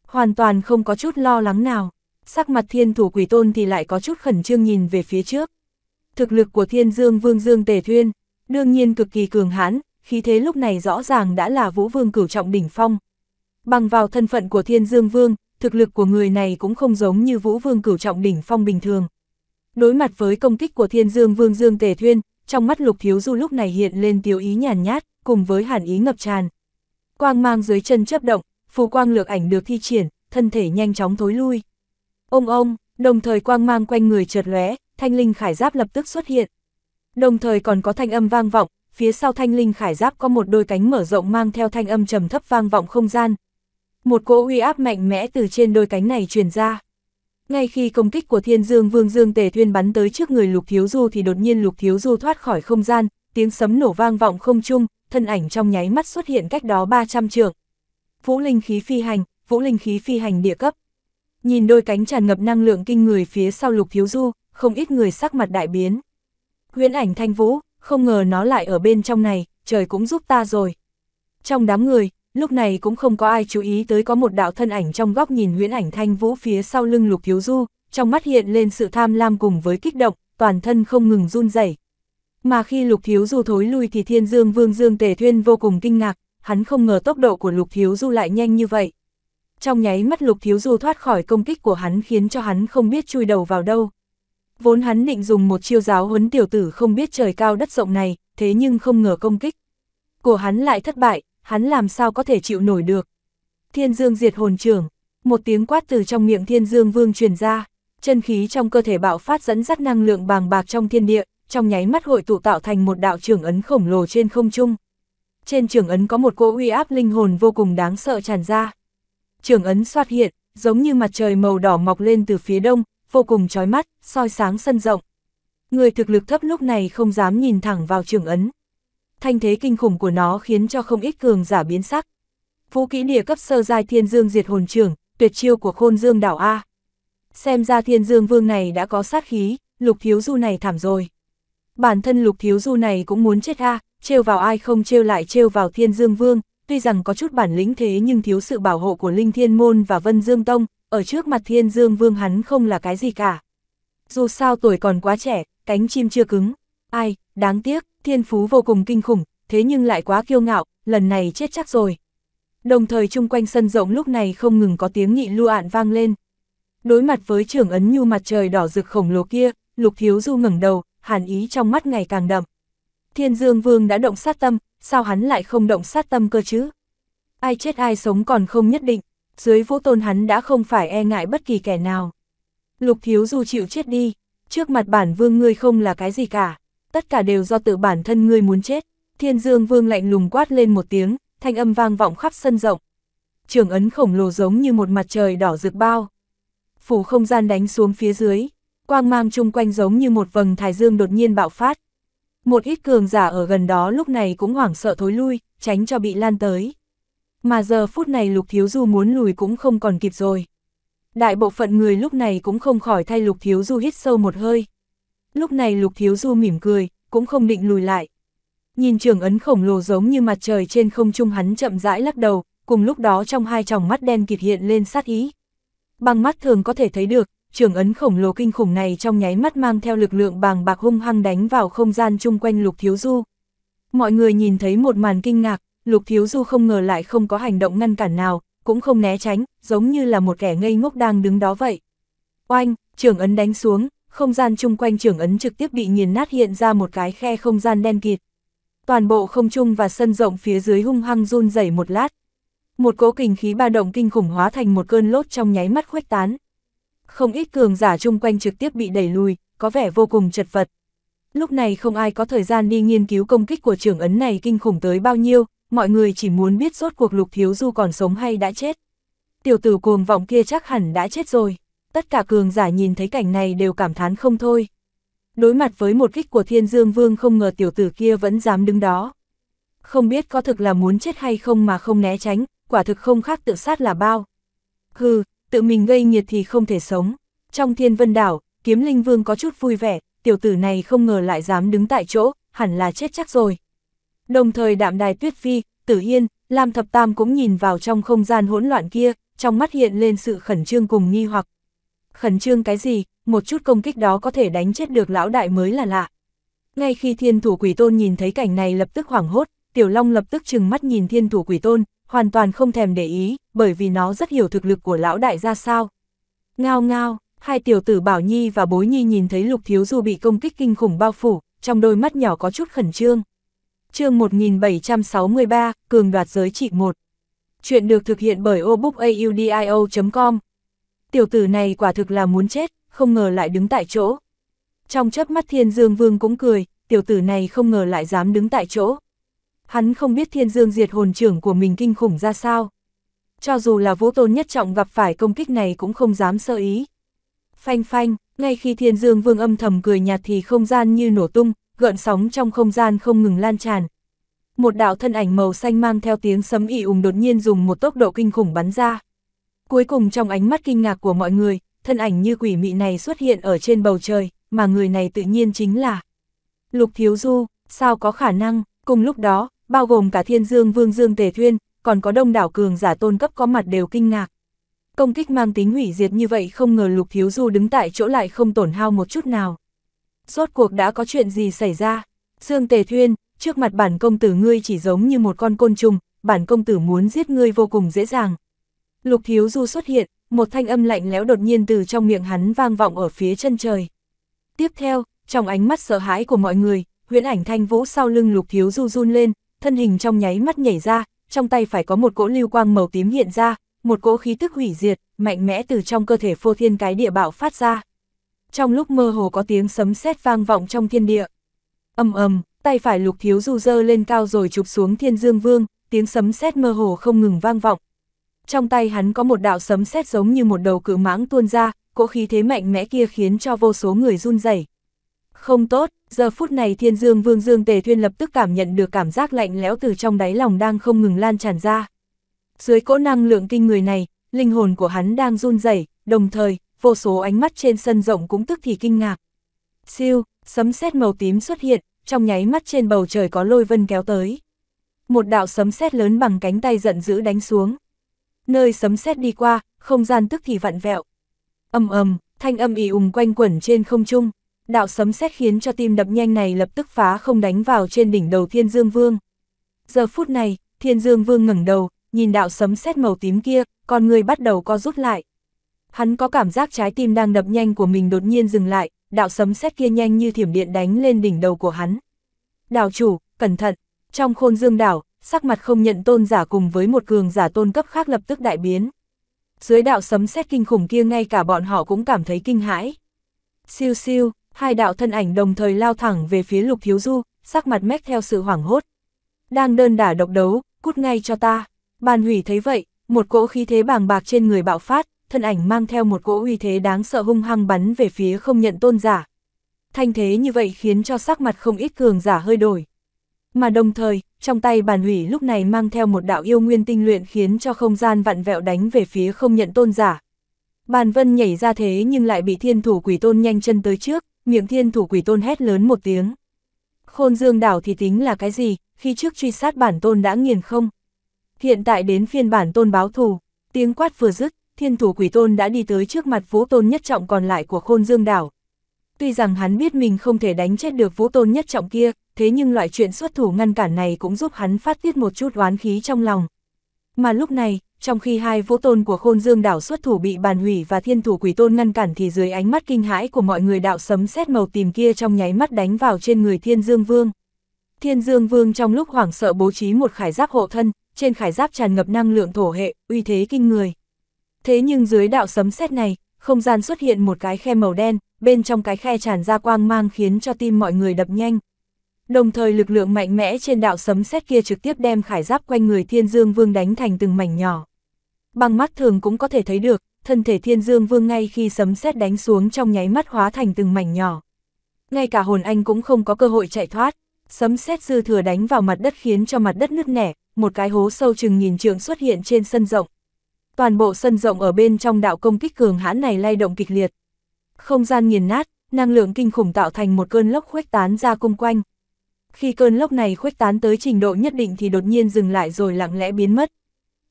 Hoàn toàn không có chút lo lắng nào, sắc mặt thiên thủ quỷ tôn thì lại có chút khẩn trương nhìn về phía trước. Thực lực của thiên dương vương dương tề thuyên, đương nhiên cực kỳ cường hãn, khí thế lúc này rõ ràng đã là vũ vương cửu trọng đỉnh phong. Bằng vào thân phận của thiên dương vương, thực lực của người này cũng không giống như vũ vương cửu trọng đỉnh phong bình thường. Đối mặt với công kích của thiên dương vương dương tề thuyên, trong mắt lục thiếu du lúc này hiện lên tiêu ý nhàn nhát, cùng với hàn ý ngập tràn. Quang mang dưới chân chấp động, phù quang lược ảnh được thi triển, thân thể nhanh chóng thối lui. Ông ông, đồng thời quang mang quanh người chợt lóe, thanh linh khải giáp lập tức xuất hiện. Đồng thời còn có thanh âm vang vọng, phía sau thanh linh khải giáp có một đôi cánh mở rộng mang theo thanh âm trầm thấp vang vọng không gian. Một cỗ uy áp mạnh mẽ từ trên đôi cánh này truyền ra ngay khi công kích của Thiên Dương Vương Dương Tề Thuyên bắn tới trước người Lục Thiếu Du thì đột nhiên Lục Thiếu Du thoát khỏi không gian, tiếng sấm nổ vang vọng không trung, thân ảnh trong nháy mắt xuất hiện cách đó 300 trượng. Vũ linh khí phi hành, vũ linh khí phi hành địa cấp. Nhìn đôi cánh tràn ngập năng lượng kinh người phía sau Lục Thiếu Du, không ít người sắc mặt đại biến. Huyễn ảnh thanh vũ, không ngờ nó lại ở bên trong này, trời cũng giúp ta rồi. Trong đám người, lúc này cũng không có ai chú ý tới có một đạo thân ảnh trong góc nhìn nguyễn ảnh thanh vũ phía sau lưng lục thiếu du, trong mắt hiện lên sự tham lam cùng với kích động, toàn thân không ngừng run rẩy. Mà khi lục thiếu du thối lui thì thiên dương vương dương tề thuyên vô cùng kinh ngạc, hắn không ngờ tốc độ của lục thiếu du lại nhanh như vậy. Trong nháy mắt lục thiếu du thoát khỏi công kích của hắn khiến cho hắn không biết chui đầu vào đâu. Vốn hắn định dùng một chiêu giáo huấn tiểu tử không biết trời cao đất rộng này, thế nhưng không ngờ công kích. Của hắn lại thất bại, hắn làm sao có thể chịu nổi được. Thiên Dương diệt hồn trưởng, một tiếng quát từ trong miệng Thiên Dương Vương truyền ra, chân khí trong cơ thể bạo phát dẫn dắt năng lượng bàng bạc trong thiên địa, trong nháy mắt hội tụ tạo thành một đạo trưởng ấn khổng lồ trên không trung. Trên trưởng ấn có một cỗ uy áp linh hồn vô cùng đáng sợ tràn ra. Trưởng ấn xoát hiện, giống như mặt trời màu đỏ mọc lên từ phía đông, vô cùng chói mắt, soi sáng sân rộng. Người thực lực thấp lúc này không dám nhìn thẳng vào trưởng ấn thanh thế kinh khủng của nó khiến cho không ít cường giả biến sắc. Vũ kỹ địa cấp sơ giai thiên dương diệt hồn trưởng, tuyệt chiêu của khôn dương đảo A. Xem ra thiên dương vương này đã có sát khí, lục thiếu du này thảm rồi. Bản thân lục thiếu du này cũng muốn chết A, trêu vào ai không trêu lại trêu vào thiên dương vương, tuy rằng có chút bản lĩnh thế nhưng thiếu sự bảo hộ của Linh Thiên Môn và Vân Dương Tông, ở trước mặt Thiên Dương Vương hắn không là cái gì cả. Dù sao tuổi còn quá trẻ, cánh chim chưa cứng, ai, Đáng tiếc, thiên phú vô cùng kinh khủng, thế nhưng lại quá kiêu ngạo, lần này chết chắc rồi. Đồng thời chung quanh sân rộng lúc này không ngừng có tiếng nghị lu ạn vang lên. Đối mặt với trưởng ấn nhu mặt trời đỏ rực khổng lồ kia, Lục Thiếu Du ngẩng đầu, hàn ý trong mắt ngày càng đậm. Thiên Dương Vương đã động sát tâm, sao hắn lại không động sát tâm cơ chứ? Ai chết ai sống còn không nhất định, dưới vũ tôn hắn đã không phải e ngại bất kỳ kẻ nào. Lục Thiếu Du chịu chết đi, trước mặt bản vương ngươi không là cái gì cả tất cả đều do tự bản thân ngươi muốn chết. Thiên Dương Vương lạnh lùng quát lên một tiếng, thanh âm vang vọng khắp sân rộng. Trường ấn khổng lồ giống như một mặt trời đỏ rực bao. Phủ không gian đánh xuống phía dưới, quang mang chung quanh giống như một vầng thái dương đột nhiên bạo phát. Một ít cường giả ở gần đó lúc này cũng hoảng sợ thối lui, tránh cho bị lan tới. Mà giờ phút này Lục Thiếu Du muốn lùi cũng không còn kịp rồi. Đại bộ phận người lúc này cũng không khỏi thay Lục Thiếu Du hít sâu một hơi, Lúc này Lục Thiếu Du mỉm cười, cũng không định lùi lại. Nhìn trường ấn khổng lồ giống như mặt trời trên không trung hắn chậm rãi lắc đầu, cùng lúc đó trong hai tròng mắt đen kịt hiện lên sát ý. Bằng mắt thường có thể thấy được, trường ấn khổng lồ kinh khủng này trong nháy mắt mang theo lực lượng bàng bạc hung hăng đánh vào không gian chung quanh Lục Thiếu Du. Mọi người nhìn thấy một màn kinh ngạc, Lục Thiếu Du không ngờ lại không có hành động ngăn cản nào, cũng không né tránh, giống như là một kẻ ngây ngốc đang đứng đó vậy. Oanh, trường ấn đánh xuống, không gian chung quanh trưởng ấn trực tiếp bị nghiền nát hiện ra một cái khe không gian đen kịt. Toàn bộ không trung và sân rộng phía dưới hung hăng run rẩy một lát. Một cỗ kình khí ba động kinh khủng hóa thành một cơn lốt trong nháy mắt khuếch tán. Không ít cường giả chung quanh trực tiếp bị đẩy lùi, có vẻ vô cùng chật vật. Lúc này không ai có thời gian đi nghiên cứu công kích của trưởng ấn này kinh khủng tới bao nhiêu, mọi người chỉ muốn biết rốt cuộc lục thiếu du còn sống hay đã chết. Tiểu tử cuồng vọng kia chắc hẳn đã chết rồi tất cả cường giả nhìn thấy cảnh này đều cảm thán không thôi. Đối mặt với một kích của Thiên Dương Vương không ngờ tiểu tử kia vẫn dám đứng đó. Không biết có thực là muốn chết hay không mà không né tránh, quả thực không khác tự sát là bao. Hừ, tự mình gây nghiệt thì không thể sống. Trong Thiên Vân Đảo, Kiếm Linh Vương có chút vui vẻ, tiểu tử này không ngờ lại dám đứng tại chỗ, hẳn là chết chắc rồi. Đồng thời đạm đài Tuyết Phi, Tử Yên, Lam Thập Tam cũng nhìn vào trong không gian hỗn loạn kia, trong mắt hiện lên sự khẩn trương cùng nghi hoặc khẩn trương cái gì, một chút công kích đó có thể đánh chết được lão đại mới là lạ. Ngay khi thiên thủ quỷ tôn nhìn thấy cảnh này lập tức hoảng hốt, Tiểu Long lập tức chừng mắt nhìn thiên thủ quỷ tôn, hoàn toàn không thèm để ý, bởi vì nó rất hiểu thực lực của lão đại ra sao. Ngao ngao, hai tiểu tử Bảo Nhi và Bối Nhi nhìn thấy Lục Thiếu Du bị công kích kinh khủng bao phủ, trong đôi mắt nhỏ có chút khẩn trương. chương 1763, Cường đoạt giới trị 1. Chuyện được thực hiện bởi obookaudio.com, tiểu tử này quả thực là muốn chết, không ngờ lại đứng tại chỗ. Trong chớp mắt Thiên Dương Vương cũng cười, tiểu tử này không ngờ lại dám đứng tại chỗ. Hắn không biết Thiên Dương diệt hồn trưởng của mình kinh khủng ra sao. Cho dù là vũ tôn nhất trọng gặp phải công kích này cũng không dám sơ ý. Phanh phanh, ngay khi Thiên Dương Vương âm thầm cười nhạt thì không gian như nổ tung, gợn sóng trong không gian không ngừng lan tràn. Một đạo thân ảnh màu xanh mang theo tiếng sấm ỉ ùng đột nhiên dùng một tốc độ kinh khủng bắn ra. Cuối cùng trong ánh mắt kinh ngạc của mọi người, thân ảnh như quỷ mị này xuất hiện ở trên bầu trời, mà người này tự nhiên chính là Lục Thiếu Du, sao có khả năng, cùng lúc đó, bao gồm cả Thiên Dương Vương Dương Tề Thuyên, còn có đông đảo cường giả tôn cấp có mặt đều kinh ngạc. Công kích mang tính hủy diệt như vậy không ngờ Lục Thiếu Du đứng tại chỗ lại không tổn hao một chút nào. Rốt cuộc đã có chuyện gì xảy ra? Dương Tề Thuyên, trước mặt bản công tử ngươi chỉ giống như một con côn trùng, bản công tử muốn giết ngươi vô cùng dễ dàng, Lục Thiếu Du xuất hiện, một thanh âm lạnh lẽo đột nhiên từ trong miệng hắn vang vọng ở phía chân trời. Tiếp theo, trong ánh mắt sợ hãi của mọi người, huyễn ảnh thanh vũ sau lưng Lục Thiếu Du run lên, thân hình trong nháy mắt nhảy ra, trong tay phải có một cỗ lưu quang màu tím hiện ra, một cỗ khí tức hủy diệt, mạnh mẽ từ trong cơ thể phô thiên cái địa bạo phát ra. Trong lúc mơ hồ có tiếng sấm sét vang vọng trong thiên địa. Âm ầm, tay phải Lục Thiếu Du giơ lên cao rồi chụp xuống Thiên Dương Vương, tiếng sấm sét mơ hồ không ngừng vang vọng, trong tay hắn có một đạo sấm sét giống như một đầu cự mãng tuôn ra, cỗ khí thế mạnh mẽ kia khiến cho vô số người run rẩy. Không tốt, giờ phút này Thiên Dương Vương Dương Tề Thuyên lập tức cảm nhận được cảm giác lạnh lẽo từ trong đáy lòng đang không ngừng lan tràn ra. Dưới cỗ năng lượng kinh người này, linh hồn của hắn đang run rẩy, đồng thời, vô số ánh mắt trên sân rộng cũng tức thì kinh ngạc. Siêu, sấm sét màu tím xuất hiện, trong nháy mắt trên bầu trời có lôi vân kéo tới. Một đạo sấm sét lớn bằng cánh tay giận dữ đánh xuống nơi sấm sét đi qua, không gian tức thì vặn vẹo. Âm ầm, thanh âm ì ùng quanh quẩn trên không trung, đạo sấm sét khiến cho tim đập nhanh này lập tức phá không đánh vào trên đỉnh đầu Thiên Dương Vương. Giờ phút này, Thiên Dương Vương ngẩng đầu, nhìn đạo sấm sét màu tím kia, con người bắt đầu co rút lại. Hắn có cảm giác trái tim đang đập nhanh của mình đột nhiên dừng lại, đạo sấm sét kia nhanh như thiểm điện đánh lên đỉnh đầu của hắn. Đảo chủ, cẩn thận, trong khôn dương đảo, sắc mặt không nhận tôn giả cùng với một cường giả tôn cấp khác lập tức đại biến. Dưới đạo sấm sét kinh khủng kia ngay cả bọn họ cũng cảm thấy kinh hãi. Siêu siêu, hai đạo thân ảnh đồng thời lao thẳng về phía lục thiếu du, sắc mặt mét theo sự hoảng hốt. Đang đơn đả độc đấu, cút ngay cho ta. Bàn hủy thấy vậy, một cỗ khí thế bàng bạc trên người bạo phát, thân ảnh mang theo một cỗ uy thế đáng sợ hung hăng bắn về phía không nhận tôn giả. Thanh thế như vậy khiến cho sắc mặt không ít cường giả hơi đổi. Mà đồng thời, trong tay bàn hủy lúc này mang theo một đạo yêu nguyên tinh luyện khiến cho không gian vặn vẹo đánh về phía không nhận tôn giả. Bàn vân nhảy ra thế nhưng lại bị thiên thủ quỷ tôn nhanh chân tới trước, miệng thiên thủ quỷ tôn hét lớn một tiếng. Khôn dương đảo thì tính là cái gì, khi trước truy sát bản tôn đã nghiền không? Hiện tại đến phiên bản tôn báo thù, tiếng quát vừa dứt, thiên thủ quỷ tôn đã đi tới trước mặt vũ tôn nhất trọng còn lại của khôn dương đảo. Tuy rằng hắn biết mình không thể đánh chết được vũ tôn nhất trọng kia, thế nhưng loại chuyện xuất thủ ngăn cản này cũng giúp hắn phát tiết một chút oán khí trong lòng. Mà lúc này, trong khi hai vũ tôn của khôn dương đảo xuất thủ bị bàn hủy và thiên thủ quỷ tôn ngăn cản thì dưới ánh mắt kinh hãi của mọi người đạo sấm sét màu tìm kia trong nháy mắt đánh vào trên người thiên dương vương. Thiên dương vương trong lúc hoảng sợ bố trí một khải giáp hộ thân, trên khải giáp tràn ngập năng lượng thổ hệ, uy thế kinh người. Thế nhưng dưới đạo sấm sét này, không gian xuất hiện một cái khe màu đen, bên trong cái khe tràn ra quang mang khiến cho tim mọi người đập nhanh đồng thời lực lượng mạnh mẽ trên đạo sấm sét kia trực tiếp đem khải giáp quanh người Thiên Dương Vương đánh thành từng mảnh nhỏ. Bằng mắt thường cũng có thể thấy được, thân thể Thiên Dương Vương ngay khi sấm sét đánh xuống trong nháy mắt hóa thành từng mảnh nhỏ. Ngay cả hồn anh cũng không có cơ hội chạy thoát, sấm sét dư thừa đánh vào mặt đất khiến cho mặt đất nứt nẻ, một cái hố sâu chừng nghìn trượng xuất hiện trên sân rộng. Toàn bộ sân rộng ở bên trong đạo công kích cường hãn này lay động kịch liệt. Không gian nghiền nát, năng lượng kinh khủng tạo thành một cơn lốc khuếch tán ra cung quanh. Khi cơn lốc này khuếch tán tới trình độ nhất định thì đột nhiên dừng lại rồi lặng lẽ biến mất.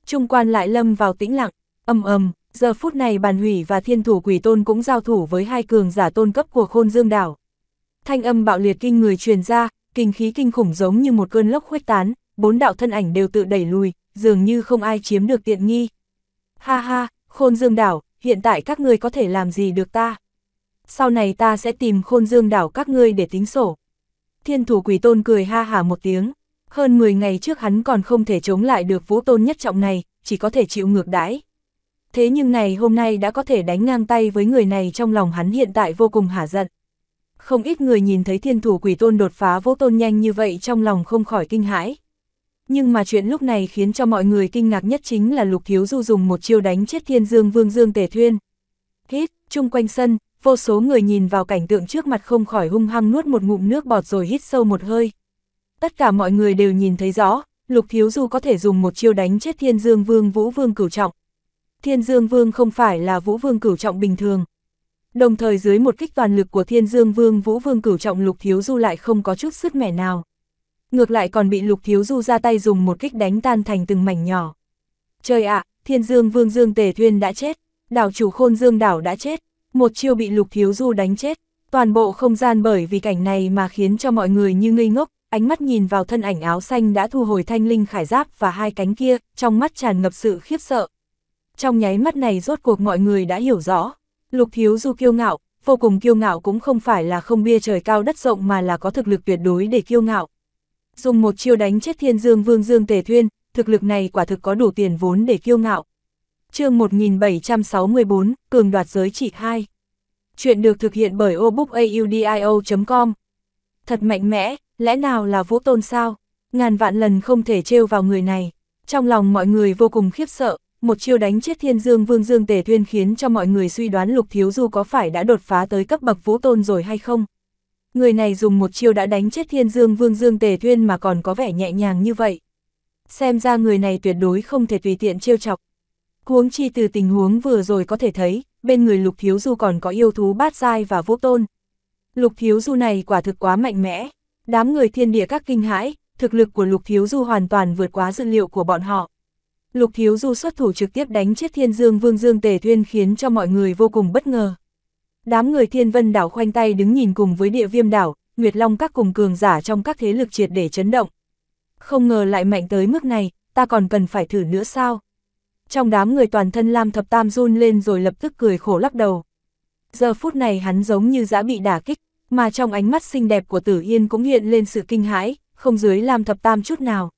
Trung quan lại lâm vào tĩnh lặng, ầm ầm, giờ phút này bàn hủy và thiên thủ quỷ tôn cũng giao thủ với hai cường giả tôn cấp của khôn dương đảo. Thanh âm bạo liệt kinh người truyền ra, kinh khí kinh khủng giống như một cơn lốc khuếch tán, bốn đạo thân ảnh đều tự đẩy lùi, dường như không ai chiếm được tiện nghi. Ha ha, khôn dương đảo, hiện tại các ngươi có thể làm gì được ta? Sau này ta sẽ tìm khôn dương đảo các ngươi để tính sổ thiên thủ quỷ tôn cười ha hả một tiếng. Hơn 10 ngày trước hắn còn không thể chống lại được vũ tôn nhất trọng này, chỉ có thể chịu ngược đãi. Thế nhưng này hôm nay đã có thể đánh ngang tay với người này trong lòng hắn hiện tại vô cùng hả giận. Không ít người nhìn thấy thiên thủ quỷ tôn đột phá vũ tôn nhanh như vậy trong lòng không khỏi kinh hãi. Nhưng mà chuyện lúc này khiến cho mọi người kinh ngạc nhất chính là lục thiếu du dùng một chiêu đánh chết thiên dương vương dương tề thuyên. Hít, chung quanh sân, vô số người nhìn vào cảnh tượng trước mặt không khỏi hung hăng nuốt một ngụm nước bọt rồi hít sâu một hơi. Tất cả mọi người đều nhìn thấy rõ, Lục Thiếu Du có thể dùng một chiêu đánh chết Thiên Dương Vương Vũ Vương Cửu Trọng. Thiên Dương Vương không phải là Vũ Vương Cửu Trọng bình thường. Đồng thời dưới một kích toàn lực của Thiên Dương Vương Vũ Vương Cửu Trọng Lục Thiếu Du lại không có chút sức mẻ nào. Ngược lại còn bị Lục Thiếu Du ra tay dùng một kích đánh tan thành từng mảnh nhỏ. Trời ạ, Thiên Dương Vương Dương Tề Thuyên đã chết, đảo chủ Khôn Dương đảo đã chết, một chiêu bị lục thiếu du đánh chết, toàn bộ không gian bởi vì cảnh này mà khiến cho mọi người như ngây ngốc, ánh mắt nhìn vào thân ảnh áo xanh đã thu hồi thanh linh khải giáp và hai cánh kia, trong mắt tràn ngập sự khiếp sợ. Trong nháy mắt này rốt cuộc mọi người đã hiểu rõ, lục thiếu du kiêu ngạo, vô cùng kiêu ngạo cũng không phải là không bia trời cao đất rộng mà là có thực lực tuyệt đối để kiêu ngạo. Dùng một chiêu đánh chết thiên dương vương dương tề thuyên, thực lực này quả thực có đủ tiền vốn để kiêu ngạo chương 1764, Cường đoạt giới chỉ 2. Chuyện được thực hiện bởi obookaudio.com. Thật mạnh mẽ, lẽ nào là vũ tôn sao? Ngàn vạn lần không thể trêu vào người này. Trong lòng mọi người vô cùng khiếp sợ, một chiêu đánh chết thiên dương vương dương tề thuyên khiến cho mọi người suy đoán lục thiếu du có phải đã đột phá tới cấp bậc vũ tôn rồi hay không. Người này dùng một chiêu đã đánh chết thiên dương vương dương tề thuyên mà còn có vẻ nhẹ nhàng như vậy. Xem ra người này tuyệt đối không thể tùy tiện trêu chọc. Huống chi từ tình huống vừa rồi có thể thấy, bên người Lục Thiếu Du còn có yêu thú bát dai và vũ tôn. Lục Thiếu Du này quả thực quá mạnh mẽ, đám người thiên địa các kinh hãi, thực lực của Lục Thiếu Du hoàn toàn vượt quá dự liệu của bọn họ. Lục Thiếu Du xuất thủ trực tiếp đánh chết Thiên Dương Vương Dương Tề Thuyên khiến cho mọi người vô cùng bất ngờ. Đám người Thiên Vân đảo khoanh tay đứng nhìn cùng với địa viêm đảo, Nguyệt Long các cùng cường giả trong các thế lực triệt để chấn động. Không ngờ lại mạnh tới mức này, ta còn cần phải thử nữa sao? trong đám người toàn thân Lam Thập Tam run lên rồi lập tức cười khổ lắc đầu. Giờ phút này hắn giống như đã bị đả kích, mà trong ánh mắt xinh đẹp của Tử Yên cũng hiện lên sự kinh hãi, không dưới Lam Thập Tam chút nào.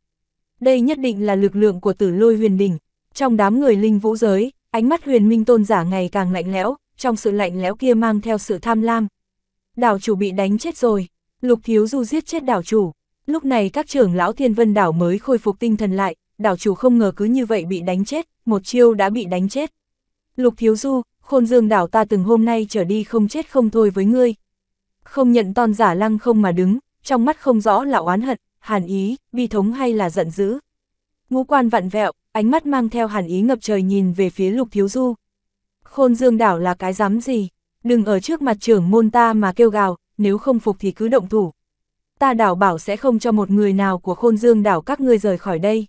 Đây nhất định là lực lượng của Tử Lôi Huyền Đỉnh, trong đám người linh vũ giới, ánh mắt Huyền Minh Tôn giả ngày càng lạnh lẽo, trong sự lạnh lẽo kia mang theo sự tham lam. Đảo chủ bị đánh chết rồi, Lục Thiếu Du giết chết đảo chủ. Lúc này các trưởng lão Thiên Vân đảo mới khôi phục tinh thần lại, đảo chủ không ngờ cứ như vậy bị đánh chết, một chiêu đã bị đánh chết. Lục Thiếu Du, khôn dương đảo ta từng hôm nay trở đi không chết không thôi với ngươi. Không nhận ton giả lăng không mà đứng, trong mắt không rõ là oán hận, hàn ý, bi thống hay là giận dữ. Ngũ quan vặn vẹo, ánh mắt mang theo hàn ý ngập trời nhìn về phía Lục Thiếu Du. Khôn dương đảo là cái dám gì? Đừng ở trước mặt trưởng môn ta mà kêu gào, nếu không phục thì cứ động thủ. Ta đảo bảo sẽ không cho một người nào của khôn dương đảo các ngươi rời khỏi đây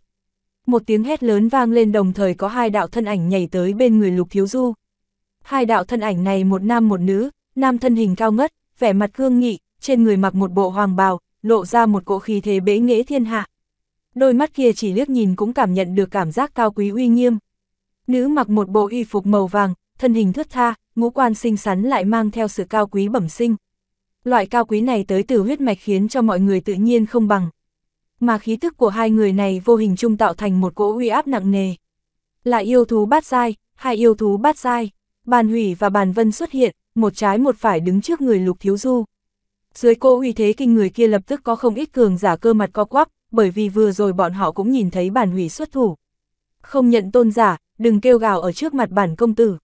một tiếng hét lớn vang lên đồng thời có hai đạo thân ảnh nhảy tới bên người Lục Thiếu Du. Hai đạo thân ảnh này một nam một nữ, nam thân hình cao ngất, vẻ mặt cương nghị, trên người mặc một bộ hoàng bào, lộ ra một cỗ khí thế bế nghĩa thiên hạ. Đôi mắt kia chỉ liếc nhìn cũng cảm nhận được cảm giác cao quý uy nghiêm. Nữ mặc một bộ y phục màu vàng, thân hình thướt tha, ngũ quan xinh xắn lại mang theo sự cao quý bẩm sinh. Loại cao quý này tới từ huyết mạch khiến cho mọi người tự nhiên không bằng mà khí tức của hai người này vô hình chung tạo thành một cỗ uy áp nặng nề. Là yêu thú bát dai, hai yêu thú bát dai, bàn hủy và bàn vân xuất hiện, một trái một phải đứng trước người lục thiếu du. Dưới cỗ uy thế kinh người kia lập tức có không ít cường giả cơ mặt co quắp, bởi vì vừa rồi bọn họ cũng nhìn thấy bàn hủy xuất thủ. Không nhận tôn giả, đừng kêu gào ở trước mặt bản công tử.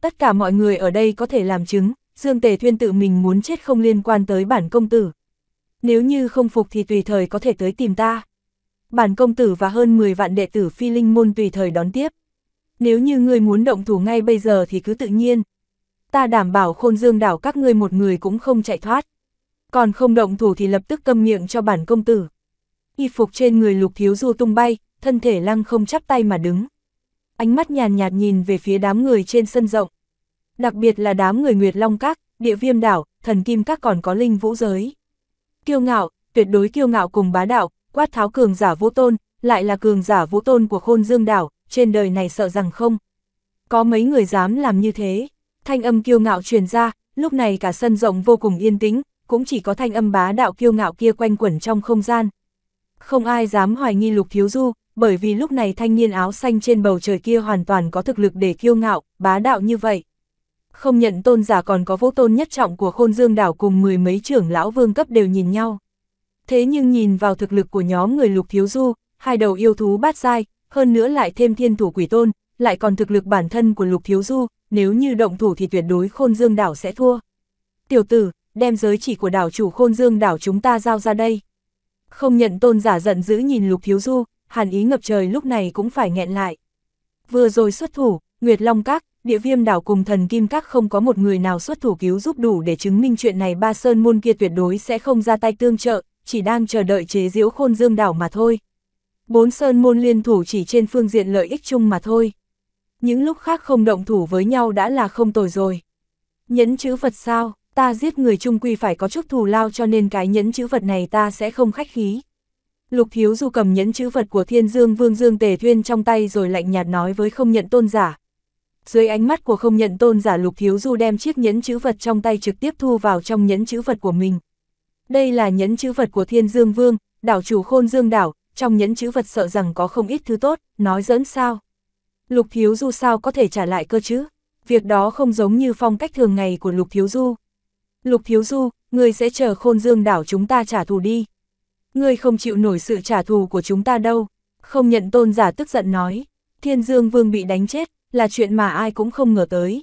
Tất cả mọi người ở đây có thể làm chứng, Dương Tề Thuyên tự mình muốn chết không liên quan tới bản công tử nếu như không phục thì tùy thời có thể tới tìm ta. Bản công tử và hơn 10 vạn đệ tử phi linh môn tùy thời đón tiếp. Nếu như ngươi muốn động thủ ngay bây giờ thì cứ tự nhiên. Ta đảm bảo khôn dương đảo các ngươi một người cũng không chạy thoát. Còn không động thủ thì lập tức câm miệng cho bản công tử. Y phục trên người lục thiếu du tung bay, thân thể lăng không chắp tay mà đứng. Ánh mắt nhàn nhạt nhìn về phía đám người trên sân rộng. Đặc biệt là đám người Nguyệt Long Các, địa viêm đảo, thần kim các còn có linh vũ giới. Kiêu ngạo, tuyệt đối kiêu ngạo cùng bá đạo, quát tháo cường giả vô tôn, lại là cường giả vô tôn của khôn dương đảo, trên đời này sợ rằng không. Có mấy người dám làm như thế, thanh âm kiêu ngạo truyền ra, lúc này cả sân rộng vô cùng yên tĩnh, cũng chỉ có thanh âm bá đạo kiêu ngạo kia quanh quẩn trong không gian. Không ai dám hoài nghi lục thiếu du, bởi vì lúc này thanh niên áo xanh trên bầu trời kia hoàn toàn có thực lực để kiêu ngạo, bá đạo như vậy không nhận tôn giả còn có vô tôn nhất trọng của khôn dương đảo cùng mười mấy trưởng lão vương cấp đều nhìn nhau. Thế nhưng nhìn vào thực lực của nhóm người lục thiếu du, hai đầu yêu thú bát dai, hơn nữa lại thêm thiên thủ quỷ tôn, lại còn thực lực bản thân của lục thiếu du, nếu như động thủ thì tuyệt đối khôn dương đảo sẽ thua. Tiểu tử, đem giới chỉ của đảo chủ khôn dương đảo chúng ta giao ra đây. Không nhận tôn giả giận dữ nhìn lục thiếu du, hàn ý ngập trời lúc này cũng phải nghẹn lại. Vừa rồi xuất thủ, Nguyệt Long Các, địa viêm đảo cùng thần kim các không có một người nào xuất thủ cứu giúp đủ để chứng minh chuyện này ba sơn môn kia tuyệt đối sẽ không ra tay tương trợ, chỉ đang chờ đợi chế diễu khôn dương đảo mà thôi. Bốn sơn môn liên thủ chỉ trên phương diện lợi ích chung mà thôi. Những lúc khác không động thủ với nhau đã là không tồi rồi. Nhẫn chữ vật sao, ta giết người chung quy phải có chút thù lao cho nên cái nhẫn chữ vật này ta sẽ không khách khí. Lục Thiếu Du cầm nhẫn chữ vật của Thiên Dương Vương Dương Tề Thuyên trong tay rồi lạnh nhạt nói với không nhận tôn giả, dưới ánh mắt của không nhận tôn giả lục thiếu du đem chiếc nhẫn chữ vật trong tay trực tiếp thu vào trong nhẫn chữ vật của mình. Đây là nhẫn chữ vật của thiên dương vương, đảo chủ khôn dương đảo, trong nhẫn chữ vật sợ rằng có không ít thứ tốt, nói dẫn sao. Lục thiếu du sao có thể trả lại cơ chứ? Việc đó không giống như phong cách thường ngày của lục thiếu du. Lục thiếu du, ngươi sẽ chờ khôn dương đảo chúng ta trả thù đi. Ngươi không chịu nổi sự trả thù của chúng ta đâu. Không nhận tôn giả tức giận nói, thiên dương vương bị đánh chết, là chuyện mà ai cũng không ngờ tới.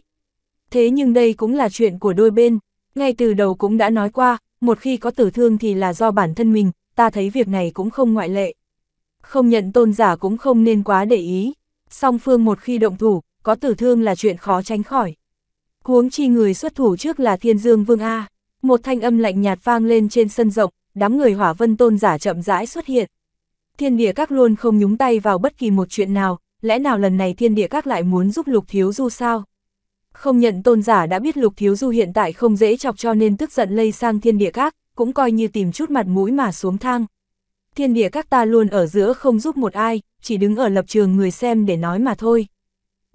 Thế nhưng đây cũng là chuyện của đôi bên, ngay từ đầu cũng đã nói qua, một khi có tử thương thì là do bản thân mình, ta thấy việc này cũng không ngoại lệ. Không nhận tôn giả cũng không nên quá để ý, song phương một khi động thủ, có tử thương là chuyện khó tránh khỏi. Huống chi người xuất thủ trước là Thiên Dương Vương A, một thanh âm lạnh nhạt vang lên trên sân rộng, đám người hỏa vân tôn giả chậm rãi xuất hiện. Thiên địa các luôn không nhúng tay vào bất kỳ một chuyện nào, lẽ nào lần này thiên địa các lại muốn giúp Lục Thiếu Du sao? Không nhận tôn giả đã biết Lục Thiếu Du hiện tại không dễ chọc cho nên tức giận lây sang thiên địa các, cũng coi như tìm chút mặt mũi mà xuống thang. Thiên địa các ta luôn ở giữa không giúp một ai, chỉ đứng ở lập trường người xem để nói mà thôi.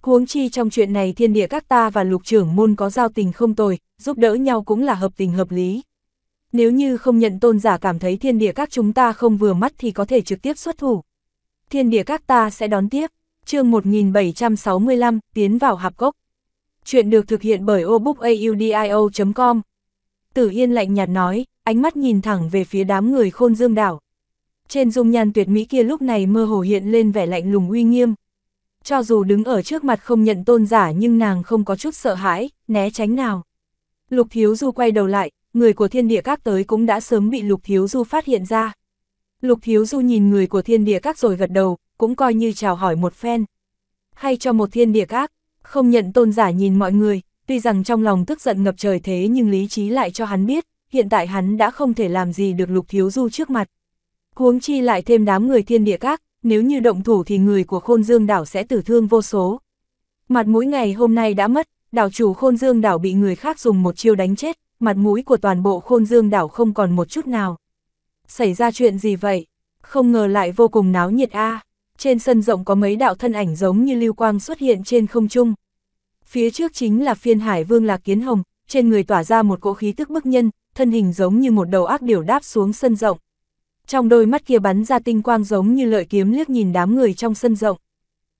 Huống chi trong chuyện này thiên địa các ta và lục trưởng môn có giao tình không tồi, giúp đỡ nhau cũng là hợp tình hợp lý. Nếu như không nhận tôn giả cảm thấy thiên địa các chúng ta không vừa mắt thì có thể trực tiếp xuất thủ. Thiên địa các ta sẽ đón tiếp chương 1765, tiến vào hạp cốc. Chuyện được thực hiện bởi obookaudio.com. Tử Yên lạnh nhạt nói, ánh mắt nhìn thẳng về phía đám người khôn dương đảo. Trên dung nhan tuyệt mỹ kia lúc này mơ hồ hiện lên vẻ lạnh lùng uy nghiêm. Cho dù đứng ở trước mặt không nhận tôn giả nhưng nàng không có chút sợ hãi, né tránh nào. Lục Thiếu Du quay đầu lại, người của thiên địa các tới cũng đã sớm bị Lục Thiếu Du phát hiện ra. Lục Thiếu Du nhìn người của thiên địa các rồi gật đầu, cũng coi như chào hỏi một phen. Hay cho một thiên địa khác không nhận tôn giả nhìn mọi người, tuy rằng trong lòng tức giận ngập trời thế nhưng lý trí lại cho hắn biết, hiện tại hắn đã không thể làm gì được lục thiếu du trước mặt. Huống chi lại thêm đám người thiên địa khác nếu như động thủ thì người của khôn dương đảo sẽ tử thương vô số. Mặt mũi ngày hôm nay đã mất, đảo chủ khôn dương đảo bị người khác dùng một chiêu đánh chết, mặt mũi của toàn bộ khôn dương đảo không còn một chút nào. Xảy ra chuyện gì vậy? Không ngờ lại vô cùng náo nhiệt a à trên sân rộng có mấy đạo thân ảnh giống như lưu quang xuất hiện trên không trung. Phía trước chính là phiên hải vương Lạc Kiến Hồng, trên người tỏa ra một cỗ khí tức bức nhân, thân hình giống như một đầu ác điểu đáp xuống sân rộng. Trong đôi mắt kia bắn ra tinh quang giống như lợi kiếm liếc nhìn đám người trong sân rộng.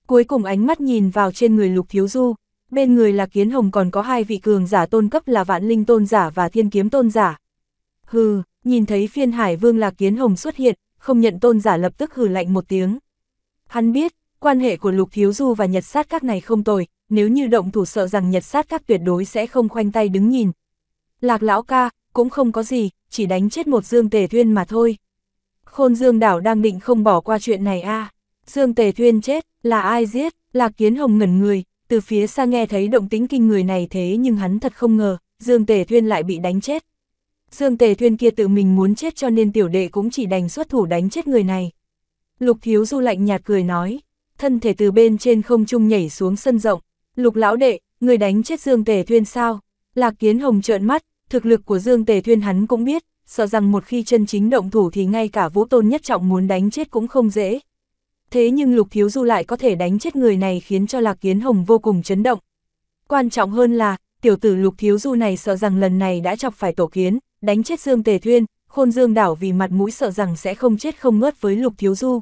Cuối cùng ánh mắt nhìn vào trên người Lục Thiếu Du, bên người lạc Kiến Hồng còn có hai vị cường giả tôn cấp là Vạn Linh Tôn Giả và Thiên Kiếm Tôn Giả. Hừ, nhìn thấy phiên hải vương Lạc Kiến Hồng xuất hiện, không nhận tôn giả lập tức hừ lạnh một tiếng. Hắn biết, quan hệ của Lục Thiếu Du và Nhật Sát Các này không tồi, nếu như động thủ sợ rằng Nhật Sát Các tuyệt đối sẽ không khoanh tay đứng nhìn. Lạc lão ca, cũng không có gì, chỉ đánh chết một Dương Tề Thuyên mà thôi. Khôn Dương Đảo đang định không bỏ qua chuyện này a à? Dương Tề Thuyên chết, là ai giết, Lạc Kiến Hồng ngẩn người, từ phía xa nghe thấy động tính kinh người này thế nhưng hắn thật không ngờ, Dương Tề Thuyên lại bị đánh chết. Dương Tề Thuyên kia tự mình muốn chết cho nên tiểu đệ cũng chỉ đành xuất thủ đánh chết người này. Lục Thiếu Du lạnh nhạt cười nói, thân thể từ bên trên không trung nhảy xuống sân rộng. Lục lão đệ, người đánh chết Dương Tề Thuyên sao? Lạc Kiến Hồng trợn mắt, thực lực của Dương Tề Thuyên hắn cũng biết, sợ rằng một khi chân chính động thủ thì ngay cả vũ tôn nhất trọng muốn đánh chết cũng không dễ. Thế nhưng Lục Thiếu Du lại có thể đánh chết người này khiến cho Lạc Kiến Hồng vô cùng chấn động. Quan trọng hơn là, tiểu tử Lục Thiếu Du này sợ rằng lần này đã chọc phải tổ kiến, đánh chết Dương Tề Thuyên, khôn Dương đảo vì mặt mũi sợ rằng sẽ không chết không ngớt với Lục Thiếu Du.